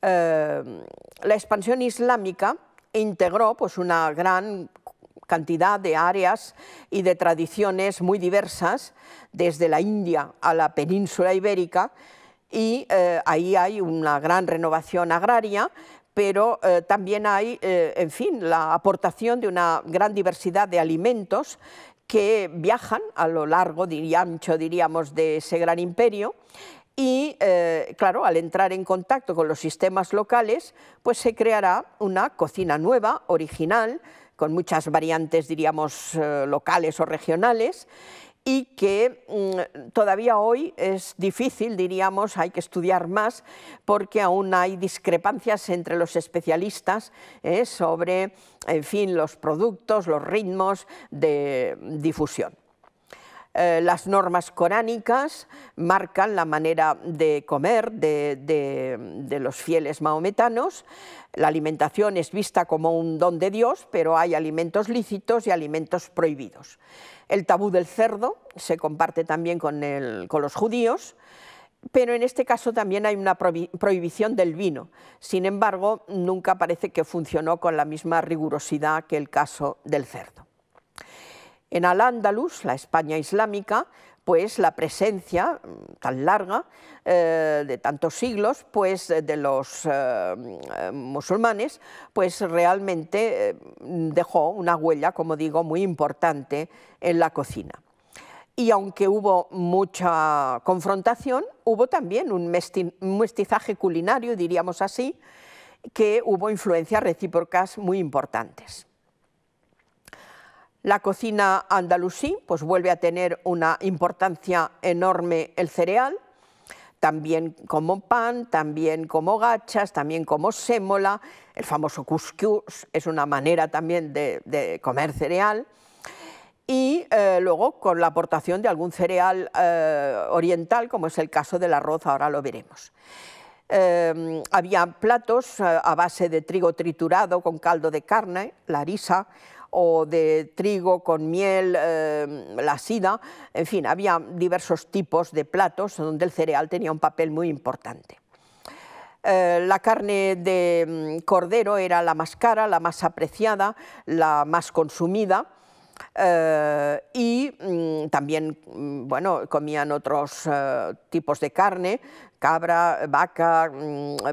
Eh, la expansión islámica integró pues, una gran cantidad de áreas y de tradiciones muy diversas, desde la India a la península ibérica, y eh, ahí hay una gran renovación agraria, pero eh, también hay, eh, en fin, la aportación de una gran diversidad de alimentos que viajan a lo largo, y ancho, diríamos, de ese gran imperio. Y, eh, claro, al entrar en contacto con los sistemas locales, pues se creará una cocina nueva, original, con muchas variantes, diríamos, locales o regionales, y que mm, todavía hoy es difícil, diríamos, hay que estudiar más porque aún hay discrepancias entre los especialistas eh, sobre, en fin, los productos, los ritmos de difusión. Eh, las normas coránicas marcan la manera de comer de, los fieles maometanos. La alimentación es vista como un don de Dios, pero hay alimentos lícitos y alimentos prohibidos. El tabú del cerdo se comparte también con, con los judíos pero en este caso también hay una prohibición del vino. Sin embargo, nunca parece que funcionó con la misma rigurosidad que el caso del cerdo. En Al-Ándalus, la España islámica, pues la presencia mm, tan larga eh, de tantos siglos pues eh, de los eh, mm, musulmanes pues realmente dejó una huella como digo muy importante en la cocina y aunque hubo mucha confrontación hubo también un mestizaje culinario diríamos así que hubo influencias recíprocas muy importantes la cocina andalusí pues vuelve a tener una importancia enorme el cereal, también como pan, también como gachas, también como sémola, el famoso couscous es una manera también de, comer cereal, y eh, luego con la aportación de algún cereal eh, oriental, como es el caso del arroz, ahora lo veremos. Em, había platos eh, a base de trigo triturado con caldo de carne, la risa, o de trigo con miel, eh, la sida, en fin, había diversos tipos de platos donde el cereal tenía un papel muy importante. Eh, la carne de mm, cordero era la más cara, la más apreciada, la más consumida, eh, y mm, también mm, bueno, comían otros tipos de carne, cabra, vaca,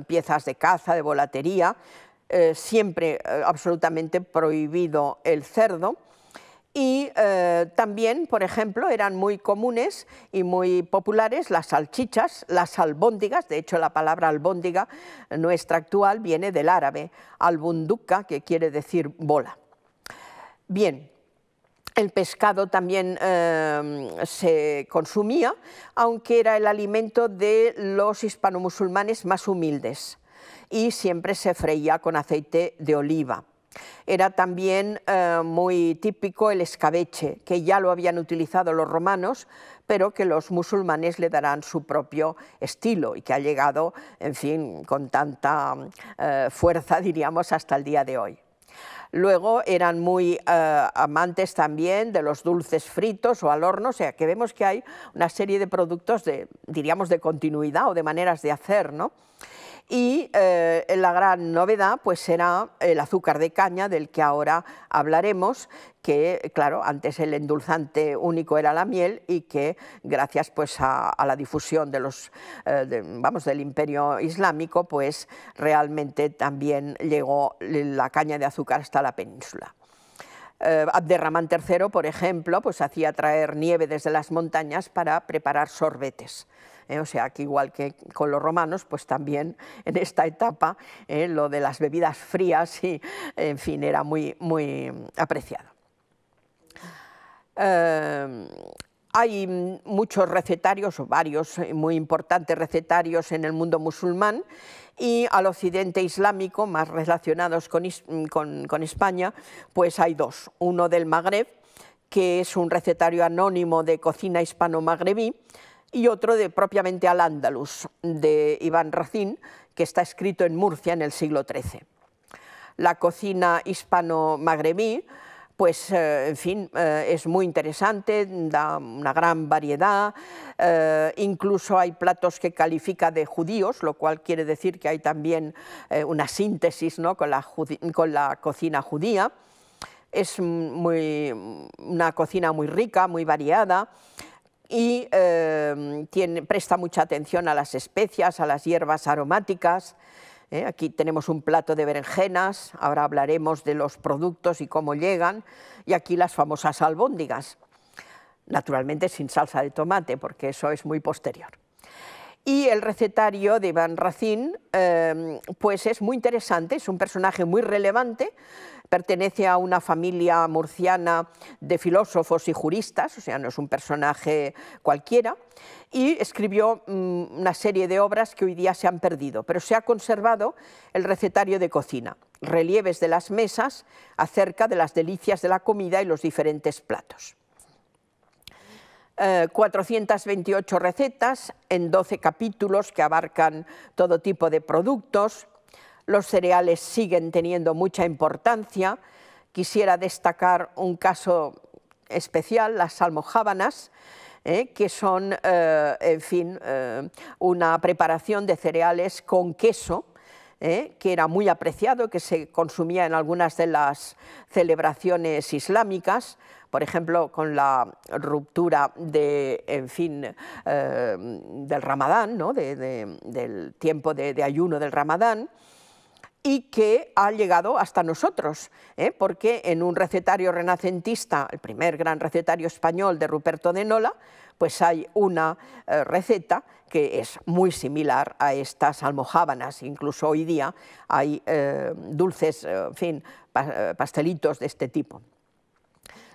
piezas de caza, de volatería, eh, siempre eh, absolutamente prohibido el cerdo. Y eh, también, por ejemplo, eran muy comunes y muy populares las salchichas, las albóndigas, de hecho la palabra albóndiga nuestra actual viene del árabe albunduca, que quiere decir bola. Bien, el pescado también em, se consumía, aunque era el alimento de los hispanomusulmanes más humildes y siempre se freía con aceite de oliva. Era también eh, muy típico el escabeche, que ya lo habían utilizado los romanos, pero que los musulmanes le darán su propio estilo y que ha llegado, en fin, con tanta eh, fuerza, diríamos, hasta el día de hoy. Luego eran muy eh, amantes también de los dulces fritos o al horno, o sea que vemos que hay una serie de productos de, diríamos, de continuidad o de maneras de hacer, ¿no? Y eh, la gran novedad pues, el azúcar de caña, del que ahora hablaremos, que, claro, antes el endulzante único era la miel y que, gracias pues, a, la difusión de los, eh, del imperio islámico, pues realmente también llegó la caña de azúcar hasta la península. Eh, Abderramán III, por ejemplo, pues hacía traer nieve desde las montañas para preparar sorbetes. Eh, o sea que igual que con los romanos, pues también en esta etapa eh, lo de las bebidas frías, y, en fin, era muy, muy apreciado. Eh, hay muchos recetarios, o varios muy importantes recetarios en el mundo musulmán y al occidente islámico, más relacionados con, con España, pues hay dos. Uno del Magreb, que es un recetario anónimo de cocina hispano-magrebí, y otro de propiamente al Andalus, de Iván Racín, que está escrito en Murcia en el siglo XIII. La cocina hispano-magrebí, pues, eh, en fin, eh, es muy interesante, da una gran variedad, eh, incluso hay platos que califica de judíos, lo cual quiere decir que hay también una síntesis con, la cocina judía. Es una cocina muy rica, muy variada, y em, presta mucha atención a las especias, a las hierbas aromáticas. ¿eh? aquí tenemos un plato de berenjenas, ahora hablaremos de los productos y cómo llegan, y aquí las famosas albóndigas, naturalmente sin salsa de tomate, porque eso es muy posterior. Y el recetario de Iván Racín em, pues es muy interesante, es un personaje muy relevante, pertenece a una familia murciana de filósofos y juristas, o sea, no es un personaje cualquiera, y escribió mm, una serie de obras que hoy día se han perdido, pero se ha conservado el recetario de cocina, relieves de las mesas acerca de las delicias de la comida y los diferentes platos. 428 eh, recetas en 12 capítulos que abarcan todo tipo de productos. Los cereales siguen teniendo mucha importancia. Quisiera destacar un caso especial, las almojábanas, eh, que son, eh, en fin, una preparación de cereales con queso, ¿eh? que era muy apreciado, que se consumía en algunas de las celebraciones islámicas, por ejemplo, con la ruptura de, en fin, eh, del Ramadán, del tiempo de, ayuno del Ramadán, y que ha llegado hasta nosotros, ¿eh? porque en un recetario renacentista, el primer gran recetario español de Ruperto de Nola, pues hay una eh, receta que es muy similar a estas almohábanas. incluso hoy día hay eh, dulces, eh, en fin, pastelitos de este tipo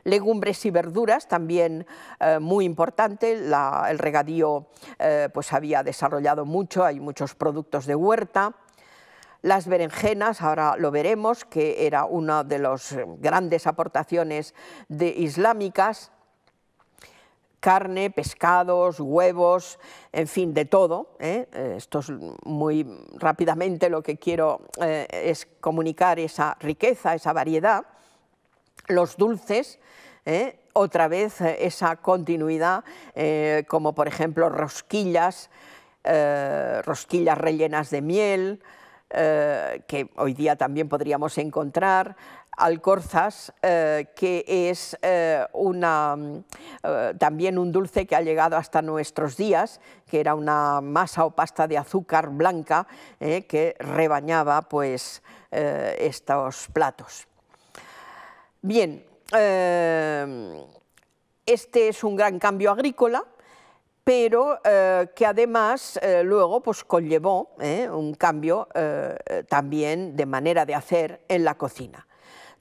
legumbres y verduras, también muy importante, el regadío pues había desarrollado mucho, hay muchos productos de huerta, las berenjenas, ahora lo veremos, que era una de las grandes aportaciones de islámicas, carne, pescados, huevos, en fin, de todo. ¿eh? Eh, esto es muy rápidamente lo que quiero eh, es comunicar esa riqueza, esa variedad. Los dulces, otra vez esa continuidad, como por ejemplo rosquillas, rosquillas rellenas de miel, eh, que hoy día también podríamos encontrar, Alcorzas, eh, que es eh, una, mm, también un dulce que ha llegado hasta nuestros días, que era una masa o pasta de azúcar blanca que rebañaba pues, estos platos. Bien, este es un gran cambio agrícola, pero eh, que además eh, luego pues, conllevó eh, un cambio también de manera de hacer en la cocina.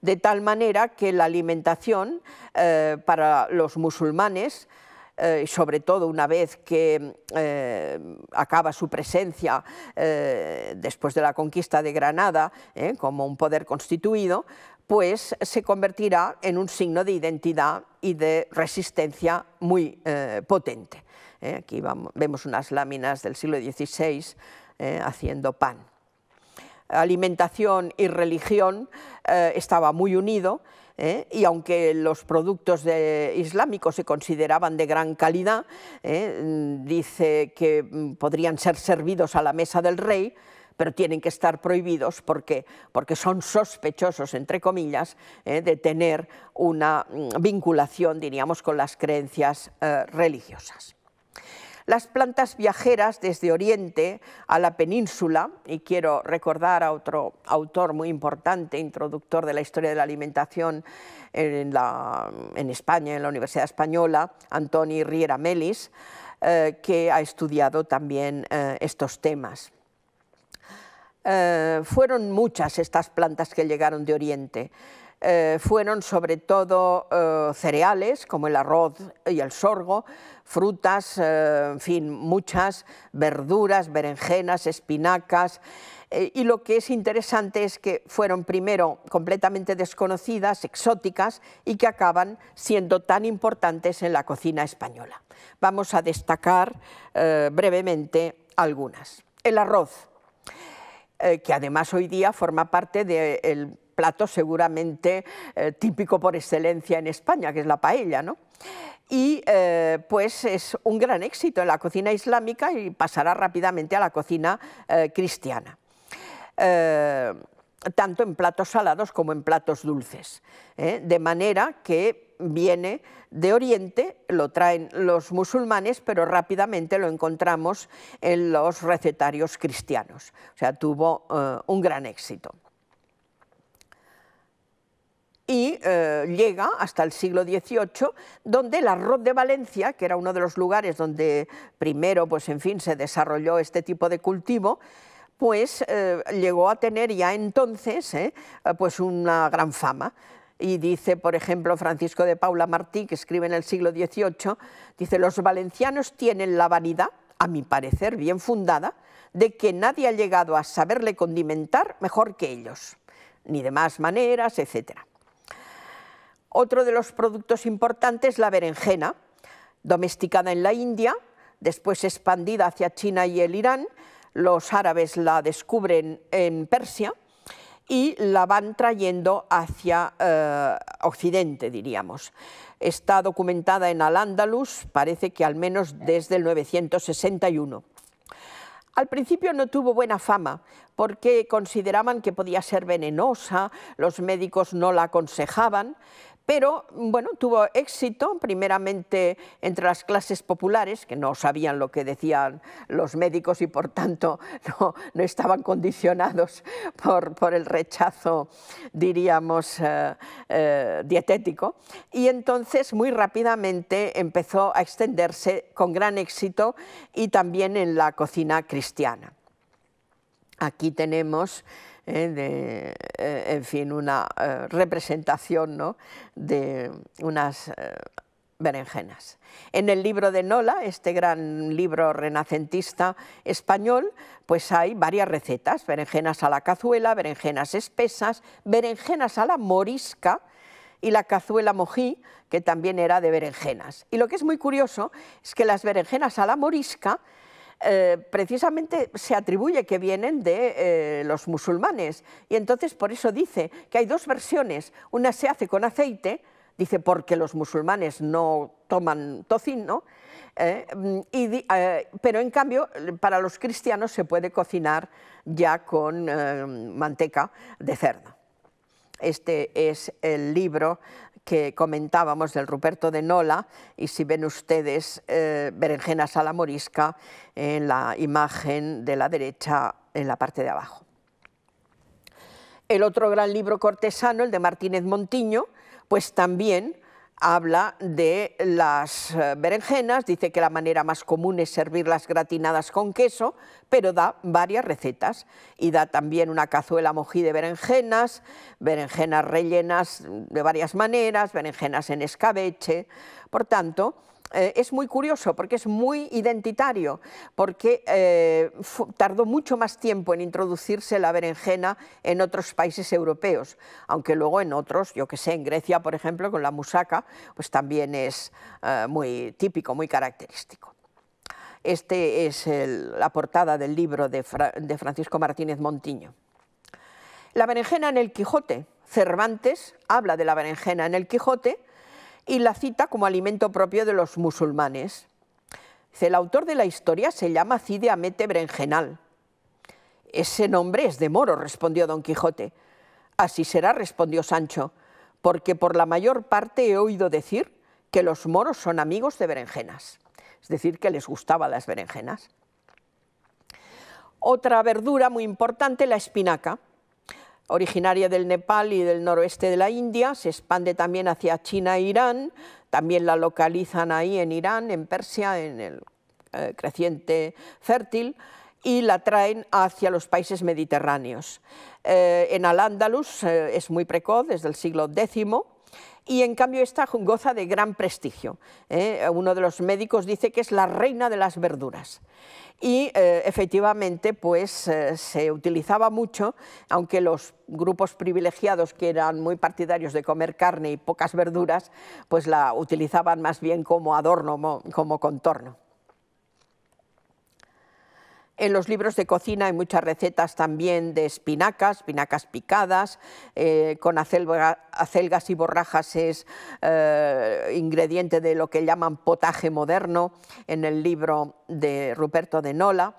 De tal manera que la alimentación para los musulmanes, sobre todo una vez que acaba su presencia después de la conquista de Granada como un poder constituido, pues se convertirá en un signo de identidad y de resistencia muy eh, potente. ¿eh? aquí vemos unas láminas del siglo XVI eh, haciendo pan. Alimentación y religión estaba muy unido y aunque los productos islámicos se consideraban de gran calidad, mm, dice que mm, podrían ser servidos a la mesa del rey, pero tienen que estar prohibidos porque, son sospechosos, entre comillas, eh, de tener una mm, vinculación, diríamos, con las creencias eh, religiosas. Las plantas viajeras desde Oriente a la península, y quiero recordar a otro autor muy importante, introductor de la historia de la alimentación en, España, en la Universidad Española, Antoni Riera Melis, eh, que ha estudiado también estos temas. Eh, fueron muchas estas plantas que llegaron de Oriente. Eh, fueron sobre todo eh, cereales como el arroz y el sorgo, frutas, en fin, muchas verduras, berenjenas, espinacas. y lo que es interesante es que fueron primero completamente desconocidas, exóticas, y que acaban siendo tan importantes en la cocina española. Vamos a destacar brevemente algunas. El arroz. Eh, que además hoy día forma parte del eh, plato seguramente eh, típico por excelencia en España, que es la paella, Y pues es un gran éxito en la cocina islámica y pasará rápidamente a la cocina cristiana tanto en platos salados como en platos dulces. De manera que viene de Oriente, lo traen los musulmanes, pero rápidamente lo encontramos en los recetarios cristianos. O sea, tuvo eh, un gran éxito. Y eh, llega hasta el siglo XVIII, donde el arroz de Valencia, que era uno de los lugares donde primero, pues en fin, se desarrolló este tipo de cultivo, pues eh, llegó a tener ya entonces pues una gran fama. Y dice, por ejemplo, Francisco de Paula Martí, que escribe en el siglo XVIII, dice, los valencianos tienen la vanidad, a mi parecer bien fundada, de que nadie ha llegado a saberle condimentar mejor que ellos, ni de más maneras, etc. Otro de los productos importantes es la berenjena, domesticada en la India, después expandida hacia China y el Irán, los árabes la descubren en Persia, y la van trayendo hacia eh, Occidente, diríamos. Está documentada en Al-Ándalus, parece que al menos desde el 961. Al principio no tuvo buena fama porque consideraban que podía ser venenosa, los médicos no la aconsejaban, pero bueno, tuvo éxito primeramente entre las clases populares, que no sabían lo que decían los médicos y por tanto no, estaban condicionados por, el rechazo, diríamos, eh, eh, dietético. Y entonces muy rápidamente empezó a extenderse con gran éxito y también en la cocina cristiana. Aquí tenemos ¿eh? Eh, en fin, una eh, representación de unas berenjenas. En el libro de Nola, este gran libro renacentista español, pues hay varias recetas, berenjenas a la cazuela, berenjenas espesas, berenjenas a la morisca, y la cazuela mojí, que también era de berenjenas. Y lo que es muy curioso es que las berenjenas a la morisca eh, precisamente se atribuye que vienen de eh, los musulmanes. Y entonces por eso dice que hay dos versiones. Una se hace con aceite, dice porque los musulmanes no toman tocino, eh, pero en cambio para los cristianos se puede cocinar ya con manteca de cerdo. Este es el libro que comentábamos del Ruperto de Nola, y si ven ustedes eh, berenjenas la morisca en la imagen de la derecha en la parte de abajo. El otro gran libro cortesano, el de Martínez Montiño, pues también habla de las eh, berenjenas, dice que la manera más común es servirlas gratinadas con queso, pero da varias recetas y da también una cazuela mojí de berenjenas, berenjenas rellenas de varias maneras, berenjenas en escabeche. Por tanto, eh, es muy curioso porque es muy identitario, porque eh, tardó mucho más tiempo en introducirse la berenjena en otros países europeos, aunque luego en otros, yo que sé, en Grecia, por ejemplo, con la musaca, pues también es eh, muy típico, muy característico. Este es la portada del libro de Francisco Martínez Montiño. La berenjena en el Quijote. Cervantes habla de la berenjena en el Quijote y la cita como alimento propio de los musulmanes. El autor de la historia se llama Cide Amete Berenjenal. Ese nombre es de moro, respondió don Quijote. Así será, respondió Sancho, porque por la mayor parte he oído decir que los moros son amigos de berenjenas, es decir, que les gustaban las berenjenas. Otra verdura muy importante, la espinaca originaria del Nepal y del noroeste de la India, se expande también hacia China e Irán, también la localizan ahí en Irán, en Persia, en el eh, creciente fértil, y la traen hacia los países mediterráneos. Eh, en Al-Ándalus eh, es muy precoz, desde el siglo X, y en cambio esta goza de gran prestigio. ¿eh? Uno de los médicos dice que es la reina de las verduras. Y eh, efectivamente pues eh, se utilizaba mucho, aunque los grupos privilegiados que eran muy partidarios de comer carne y pocas verduras, pues la utilizaban más bien como adorno, como contorno. En los libros de cocina hay muchas recetas también de espinacas, espinacas picadas, eh, con acelgas y borrajas es eh, ingrediente de lo que llaman potaje moderno en el libro de Ruperto de Nola.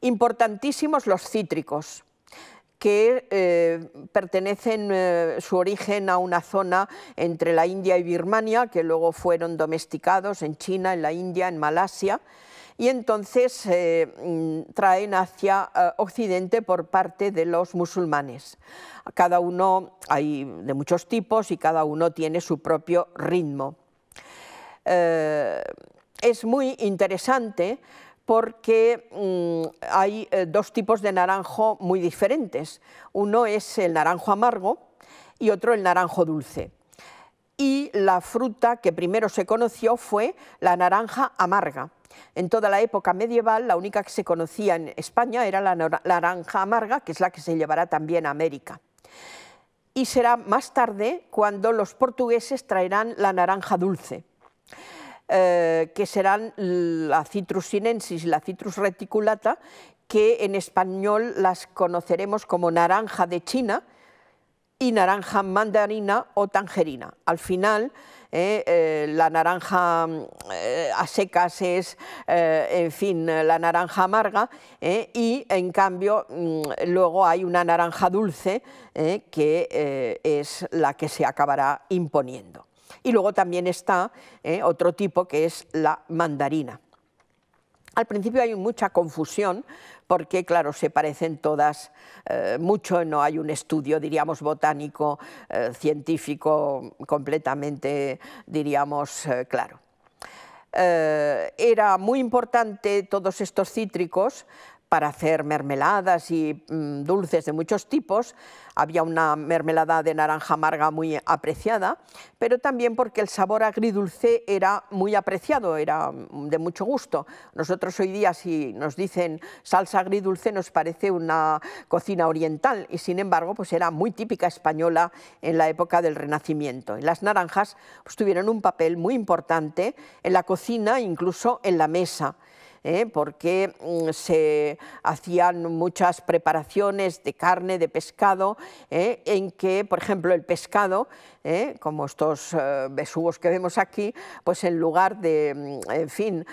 Importantísimos los cítricos que eh, pertenecen su origen a una zona entre la India y Birmania, que luego fueron domesticados en China, en la India, en Malasia, y entonces eh, traen hacia eh, Occidente por parte de los musulmanes. Cada uno, hay de muchos tipos y cada uno tiene su propio ritmo. Eh, es muy interesante porque mm, hay dos tipos de naranjo muy diferentes. Uno es el naranjo amargo y otro el naranjo dulce. Y la fruta que primero se conoció fue la naranja amarga. En toda la época medieval, la única que se conocía en España era la naranja amarga, que es la que se llevará también a América. Y será más tarde cuando los portugueses traerán la naranja dulce, eh, que serán la citrus sinensis y la citrus reticulata, que en español las conoceremos como naranja de China y naranja mandarina o tangerina. Al final, ¿eh? Eh, la naranja mm, eh, a secas es, en fin, la naranja amarga, y en cambio mm, luego hay una naranja dulce que es la que se acabará imponiendo. Y luego también está otro tipo que es la mandarina. Al principio hay mucha confusión porque, claro, se parecen todas eh, mucho, no hay un estudio, diríamos, botánico, eh, científico, completamente, diríamos, eh, claro. era muy importante todos estos cítricos para hacer mermeladas y mm, dulces de muchos tipos. Había una mermelada de naranja amarga muy apreciada, pero también porque el sabor agridulce era muy apreciado, era mm, de mucho gusto. Nosotros hoy día si nos dicen salsa agridulce nos parece una cocina oriental y sin embargo pues era muy típica española en la época del Renacimiento. las naranjas pues, tuvieron un papel muy importante en la cocina, incluso en la mesa. ¿eh? porque mm, se hacían muchas preparaciones de carne, de pescado, ¿eh? en que, por ejemplo, el pescado, ¿eh? como estos besugos que vemos aquí, pues en lugar de, mm, en fin,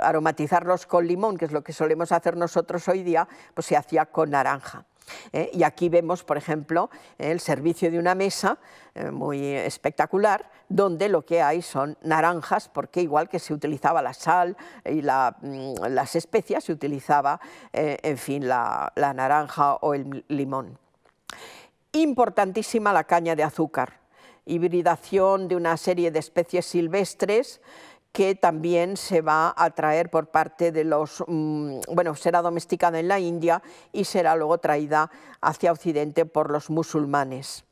aromatizarlos con limón, que es lo que solemos hacer nosotros hoy día, pues se hacía con naranja. ¿eh? y aquí vemos, por ejemplo, el servicio de una mesa eh, muy espectacular, donde lo que hay son naranjas, porque igual que se utilizaba la sal y mm, las especias, se utilizaba, eh, en fin, la naranja o el limón. Importantísima la caña de azúcar, hibridación de una serie de especies silvestres, que también se va a traer por parte de los, mm, bueno, será domesticada en la India y será luego traída hacia Occidente por los musulmanes.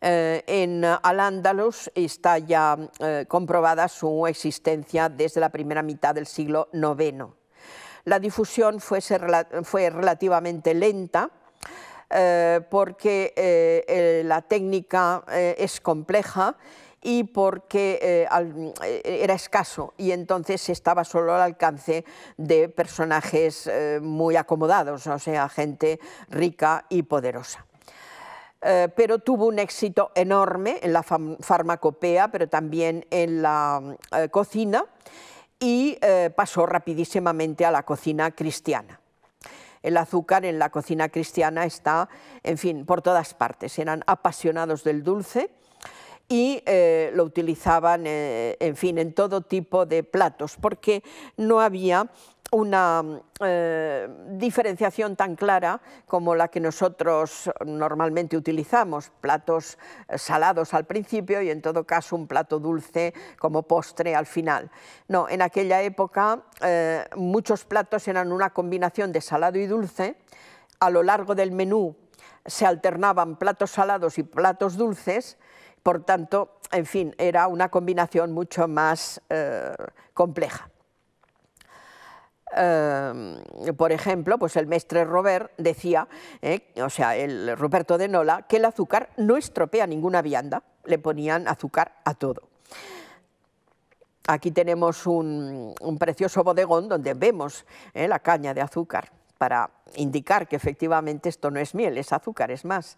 Eh, en Al-Ándalus está ya eh, comprobada su existencia desde la primera mitad del siglo IX. La difusión fue, fue relativamente lenta, eh, porque la técnica es compleja y porque eh, eh, era escaso y entonces estaba solo al alcance de personajes eh, muy acomodados, o sea, gente rica y poderosa. pero tuvo un éxito enorme en la farmacopea, pero también en la cocina, y pasó rapidísimamente a la cocina cristiana el azúcar en la cocina cristiana está, en fin, por todas partes. Eran apasionados del dulce y eh, lo utilizaban, eh, en fin, en todo tipo de platos, porque no había una eh, diferenciación tan clara como la que nosotros normalmente utilizamos, platos salados al principio y en todo caso un plato dulce como postre al final. No, en aquella época muchos platos eran una combinación de salado y dulce, a lo largo del menú se alternaban platos salados y platos dulces, por tanto, en fin, era una combinación mucho más eh, compleja. Eh, por ejemplo, pues el maestre Robert decía, eh, o sea, el Ruperto de Nola, que el azúcar no estropea ninguna vianda, le ponían azúcar a todo. Aquí tenemos un, precioso bodegón donde vemos la caña de azúcar para indicar que efectivamente esto no es miel, es azúcar, es más.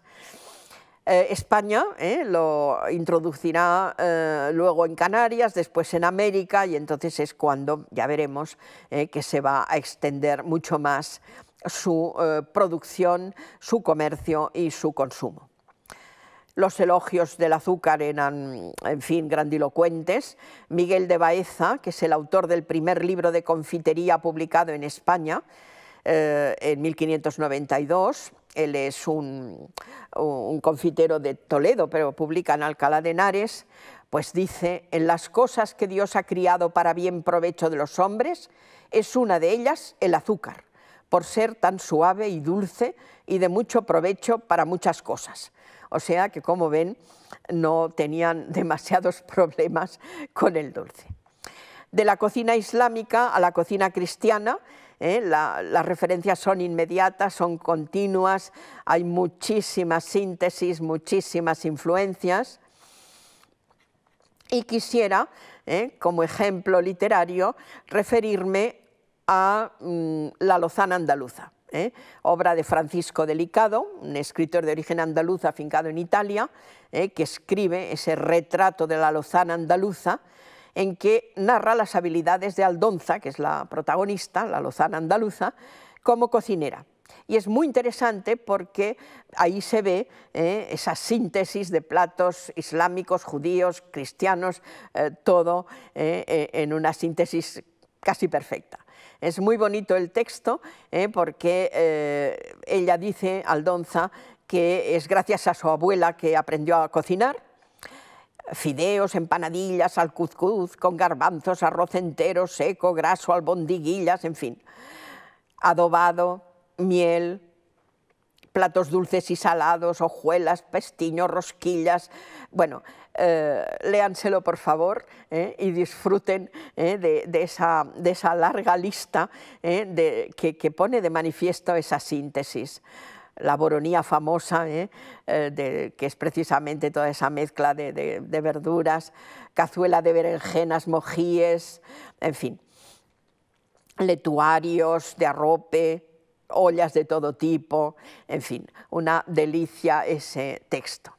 Eh, España ¿eh? lo introducirá eh, luego en Canarias, después en América y entonces es cuando ya veremos que se va a extender mucho más su producción, su comercio y su consumo. Los elogios del azúcar eran, en fin, grandilocuentes. Miguel de Baeza, que es el autor del primer libro de confitería publicado en España, eh, en 1592. Él es un, un confitero de Toledo, pero publica en Alcalá de Henares, pues dice, en las cosas que Dios ha criado para bien provecho de los hombres, es una de ellas el azúcar, por ser tan suave y dulce y de mucho provecho para muchas cosas. O sea que, como ven, no tenían demasiados problemas con el dulce. De la cocina islámica a la cocina cristiana, ¿eh? las referencias son inmediatas, son continuas, hay muchísimas síntesis, muchísimas influencias. Y quisiera, ¿eh? como ejemplo literario, referirme a mm, La Lozana Andaluza, ¿eh? obra de Francisco Delicado, un escritor de origen andaluz afincado en Italia, que escribe ese retrato de la Lozana Andaluza, en que narra las habilidades de Aldonza, que es la protagonista, la lozana andaluza, como cocinera. Y es muy interesante porque ahí se ve eh, esa síntesis de platos islámicos, judíos, cristianos, eh, todo eh, en una síntesis casi perfecta. Es muy bonito el texto porque ella dice, Aldonza, que es gracias a su abuela que aprendió a cocinar fideos, empanadillas, al cuzcuz, con garbanzos, arroz entero, seco, graso, albondiguillas, en fin. Adobado, miel, platos dulces y salados, hojuelas, pestiños, rosquillas. Bueno, eh, léanselo por favor ¿eh? y disfruten ¿eh? de, esa, larga lista que, que pone de manifiesto esa síntesis la boronía famosa, ¿eh? Eh, que es precisamente toda esa mezcla de, verduras, cazuela de berenjenas, mojíes, en fin, letuarios de arrope, ollas de todo tipo, en fin, una delicia ese texto.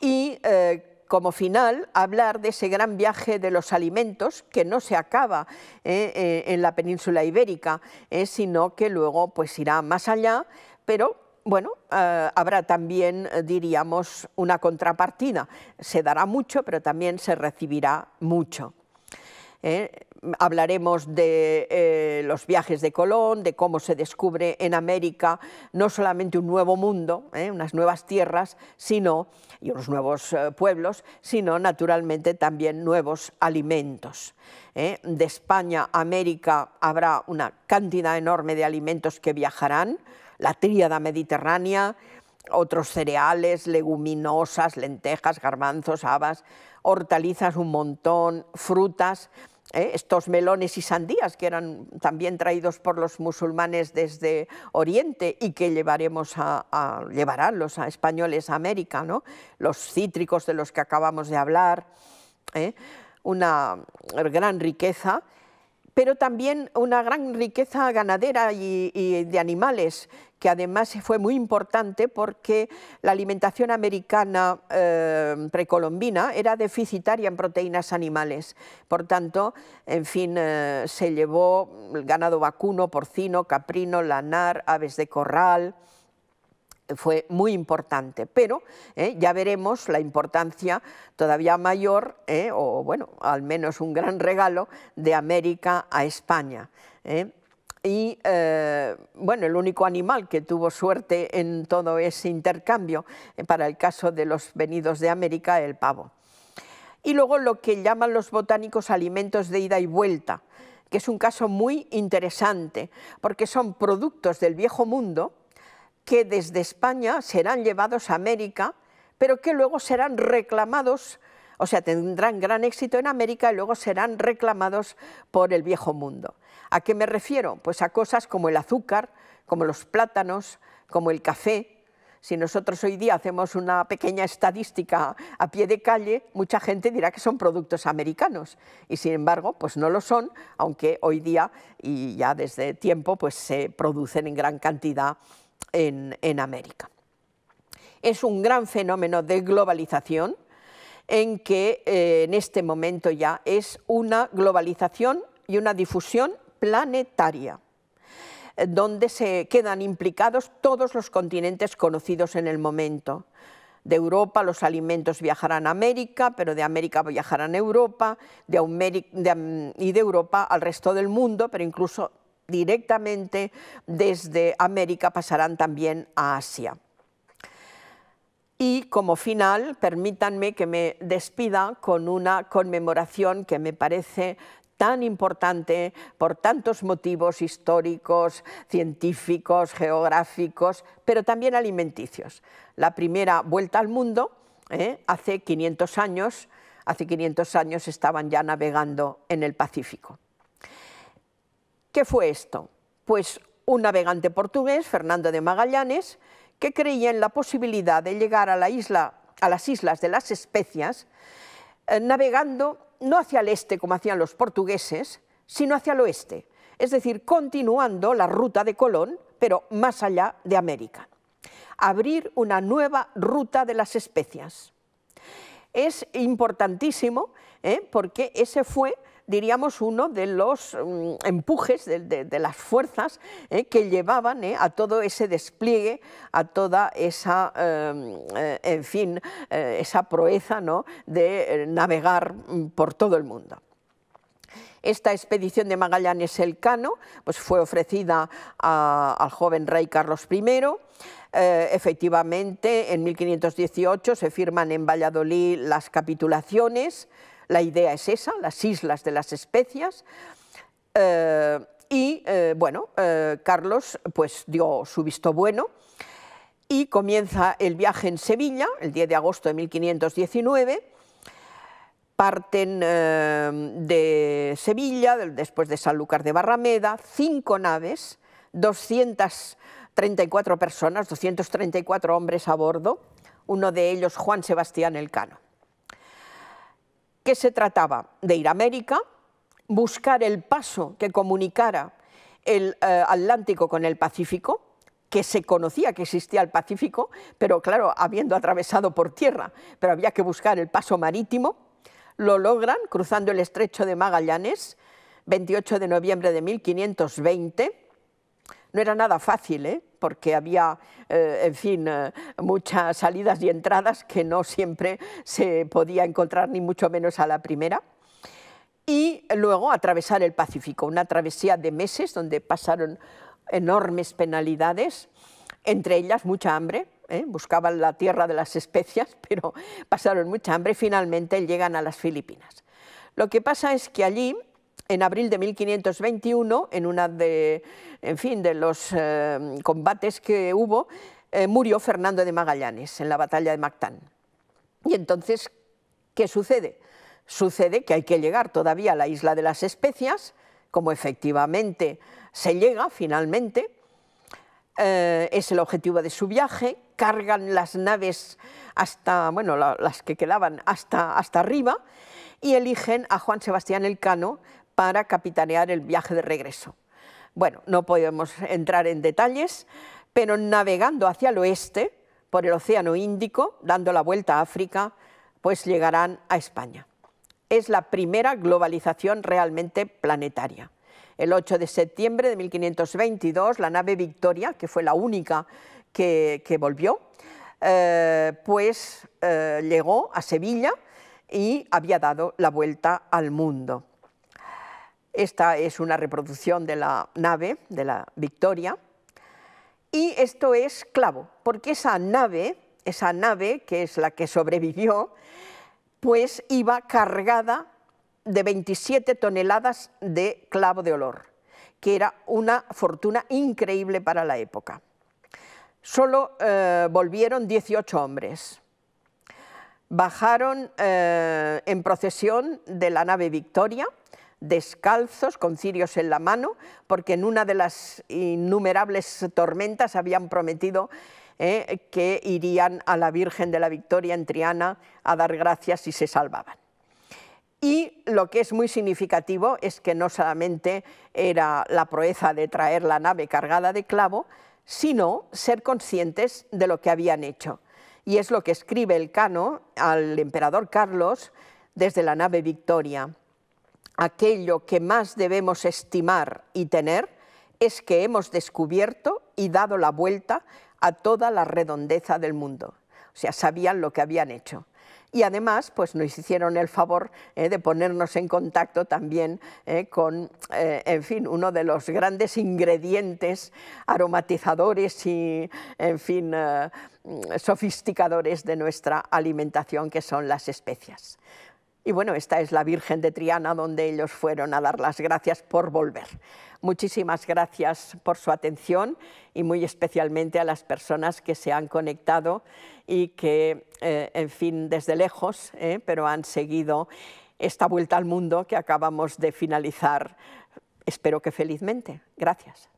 Y eh, como final hablar de ese gran viaje de los alimentos que no se acaba en la península ibérica, sino que luego pues irá más allá pero bueno, eh, habrá también, eh, diríamos, una contrapartida. Se dará mucho, pero también se recibirá mucho. Eh, hablaremos de los viajes de Colón, de cómo se descubre en América no solamente un nuevo mundo, unas nuevas tierras, sino, y unos nuevos pueblos, sino naturalmente también nuevos alimentos. De España a América habrá una cantidad enorme de alimentos que viajarán, la tríada mediterránea, otros cereales, leguminosas, lentejas, garbanzos, habas, hortalizas un montón, frutas, ¿eh? estos melones y sandías que eran también traídos por los musulmanes desde Oriente y que llevaremos a, a, llevarán los españoles a América, ¿no? los cítricos de los que acabamos de hablar, ¿eh? una gran riqueza pero también una gran riqueza ganadera y, de animales, que además fue muy importante porque la alimentación americana eh, precolombina era deficitaria en proteínas animales. Por tanto, en fin, eh, se llevó ganado vacuno, porcino, caprino, lanar, aves de corral, fue muy importante, pero eh, ya veremos la importancia todavía mayor, eh, o bueno, al menos un gran regalo de América a España. Eh. Y bueno, el único animal que tuvo suerte en todo ese intercambio, para el caso de los venidos de América, el pavo. Y luego lo que llaman los botánicos alimentos de ida y vuelta, que es un caso muy interesante, porque son productos del viejo mundo, que desde España serán llevados a América, pero que luego serán reclamados, o sea, tendrán gran éxito en América y luego serán reclamados por el viejo mundo. ¿A qué me refiero? Pues a cosas como el azúcar, como los plátanos, como el café, si nosotros hoy día hacemos una pequeña estadística a pie de calle, mucha gente dirá que son productos americanos y sin embargo, pues no lo son, aunque hoy día y ya desde tiempo pues se producen en gran cantidad en, América. Es un gran fenómeno de globalización en que eh, en este momento ya es una globalización y una difusión planetaria, eh, donde se quedan implicados todos los continentes conocidos en el momento. De Europa los alimentos viajarán a América, pero de América viajarán a Europa, mm, y de Europa al resto del mundo, pero incluso directamente desde América pasarán también a Asia. Y como final, permítanme que me despida con una conmemoración que me parece tan importante por tantos motivos históricos, científicos, geográficos, pero también alimenticios. La primera vuelta al mundo, ¿eh? hace 500 años, hace 500 años estaban ya navegando en el Pacífico. ¿Qué fue esto? Pues un navegante portugués, Fernando de Magallanes, que creía en la posibilidad de llegar a, las islas de las especias, eh, navegando no hacia el este como hacían los portugueses, sino hacia el oeste, es decir, continuando la ruta de Colón, pero más allá de América. Abrir una nueva ruta de las especias. Es importantísimo ¿eh? porque ese fue diríamos, uno de los mm, empujes, de, las fuerzas eh, que llevaban eh, a todo ese despliegue, a toda esa, em, eh, en fin, esa proeza de navegar mm, por todo el mundo. Esta expedición de Magallanes Elcano pues fue ofrecida al joven rey Carlos I. efectivamente, en 1518 se firman en Valladolid las capitulaciones, la idea es esa, las islas de las especias. Eh, y eh, bueno, eh, Carlos pues dio su visto bueno y comienza el viaje en Sevilla el 10 de agosto de 1519. Parten de Sevilla, después de Sanlúcar de Barrameda, cinco naves, 234 personas, 234 hombres a bordo, uno de ellos Juan Sebastián Elcano que se trataba de ir a América, buscar el paso que comunicara el eh, Atlántico con el Pacífico, que se conocía que existía el Pacífico, pero claro, habiendo atravesado por tierra, pero había que buscar el paso marítimo, lo logran cruzando el estrecho de Magallanes, 28 de noviembre de 1520, no era nada fácil, ¿eh? porque había, eh, en fin, eh, muchas salidas y entradas que no siempre se podía encontrar, ni mucho menos a la primera. Y luego atravesar el Pacífico, una travesía de meses donde pasaron enormes penalidades, entre ellas mucha hambre, buscaban la tierra de las especias, pero pasaron mucha hambre, y finalmente llegan a las Filipinas. Lo que pasa es que allí en abril de 1521, en una de, en fin, de los eh, combates que hubo, eh, murió Fernando de Magallanes en la batalla de Mactán. Y entonces, ¿qué sucede? Sucede que hay que llegar todavía a la isla de las especias, como efectivamente se llega finalmente, eh, es el objetivo de su viaje, cargan las naves hasta, bueno, las que quedaban hasta, hasta arriba, y eligen a Juan Sebastián Elcano para capitanear el viaje de regreso. Bueno, no podemos entrar en detalles, pero navegando hacia el oeste, por el Océano Índico, dando la vuelta a África, pues llegarán a España. Es la primera globalización realmente planetaria. El 8 de septiembre de 1522, la nave Victoria, que fue la única que, volvió, eh, pues eh, llegó a Sevilla y había dado la vuelta al mundo. Esta es una reproducción de la nave, de la Victoria. Y esto es clavo, porque esa nave, esa nave que es la que sobrevivió, pues iba cargada de 27 toneladas de clavo de olor, que era una fortuna increíble para la época. Solo eh, volvieron 18 hombres. Bajaron eh, en procesión de la nave Victoria, descalzos, con cirios en la mano, porque en una de las innumerables tormentas habían prometido eh, que irían a la Virgen de la Victoria en Triana a dar gracias y se salvaban. Y lo que es muy significativo es que no solamente era la proeza de traer la nave cargada de clavo, sino ser conscientes de lo que habían hecho. Y es lo que escribe el Cano al emperador Carlos desde la nave Victoria aquello que más debemos estimar y tener es que hemos descubierto y dado la vuelta a toda la redondeza del mundo. O sea, sabían lo que habían hecho. Y además, pues nos hicieron el favor eh, de ponernos en contacto también eh, con, eh, en fin, uno de los grandes ingredientes aromatizadores y, en fin, sofisticadores de nuestra alimentación, que son las especias. Y bueno, esta es la Virgen de Triana donde ellos fueron a dar las gracias por volver. Muchísimas gracias por su atención y muy especialmente a las personas que se han conectado y que, eh, en fin, desde lejos, eh, pero han seguido esta vuelta al mundo que acabamos de finalizar, espero que felizmente. Gracias.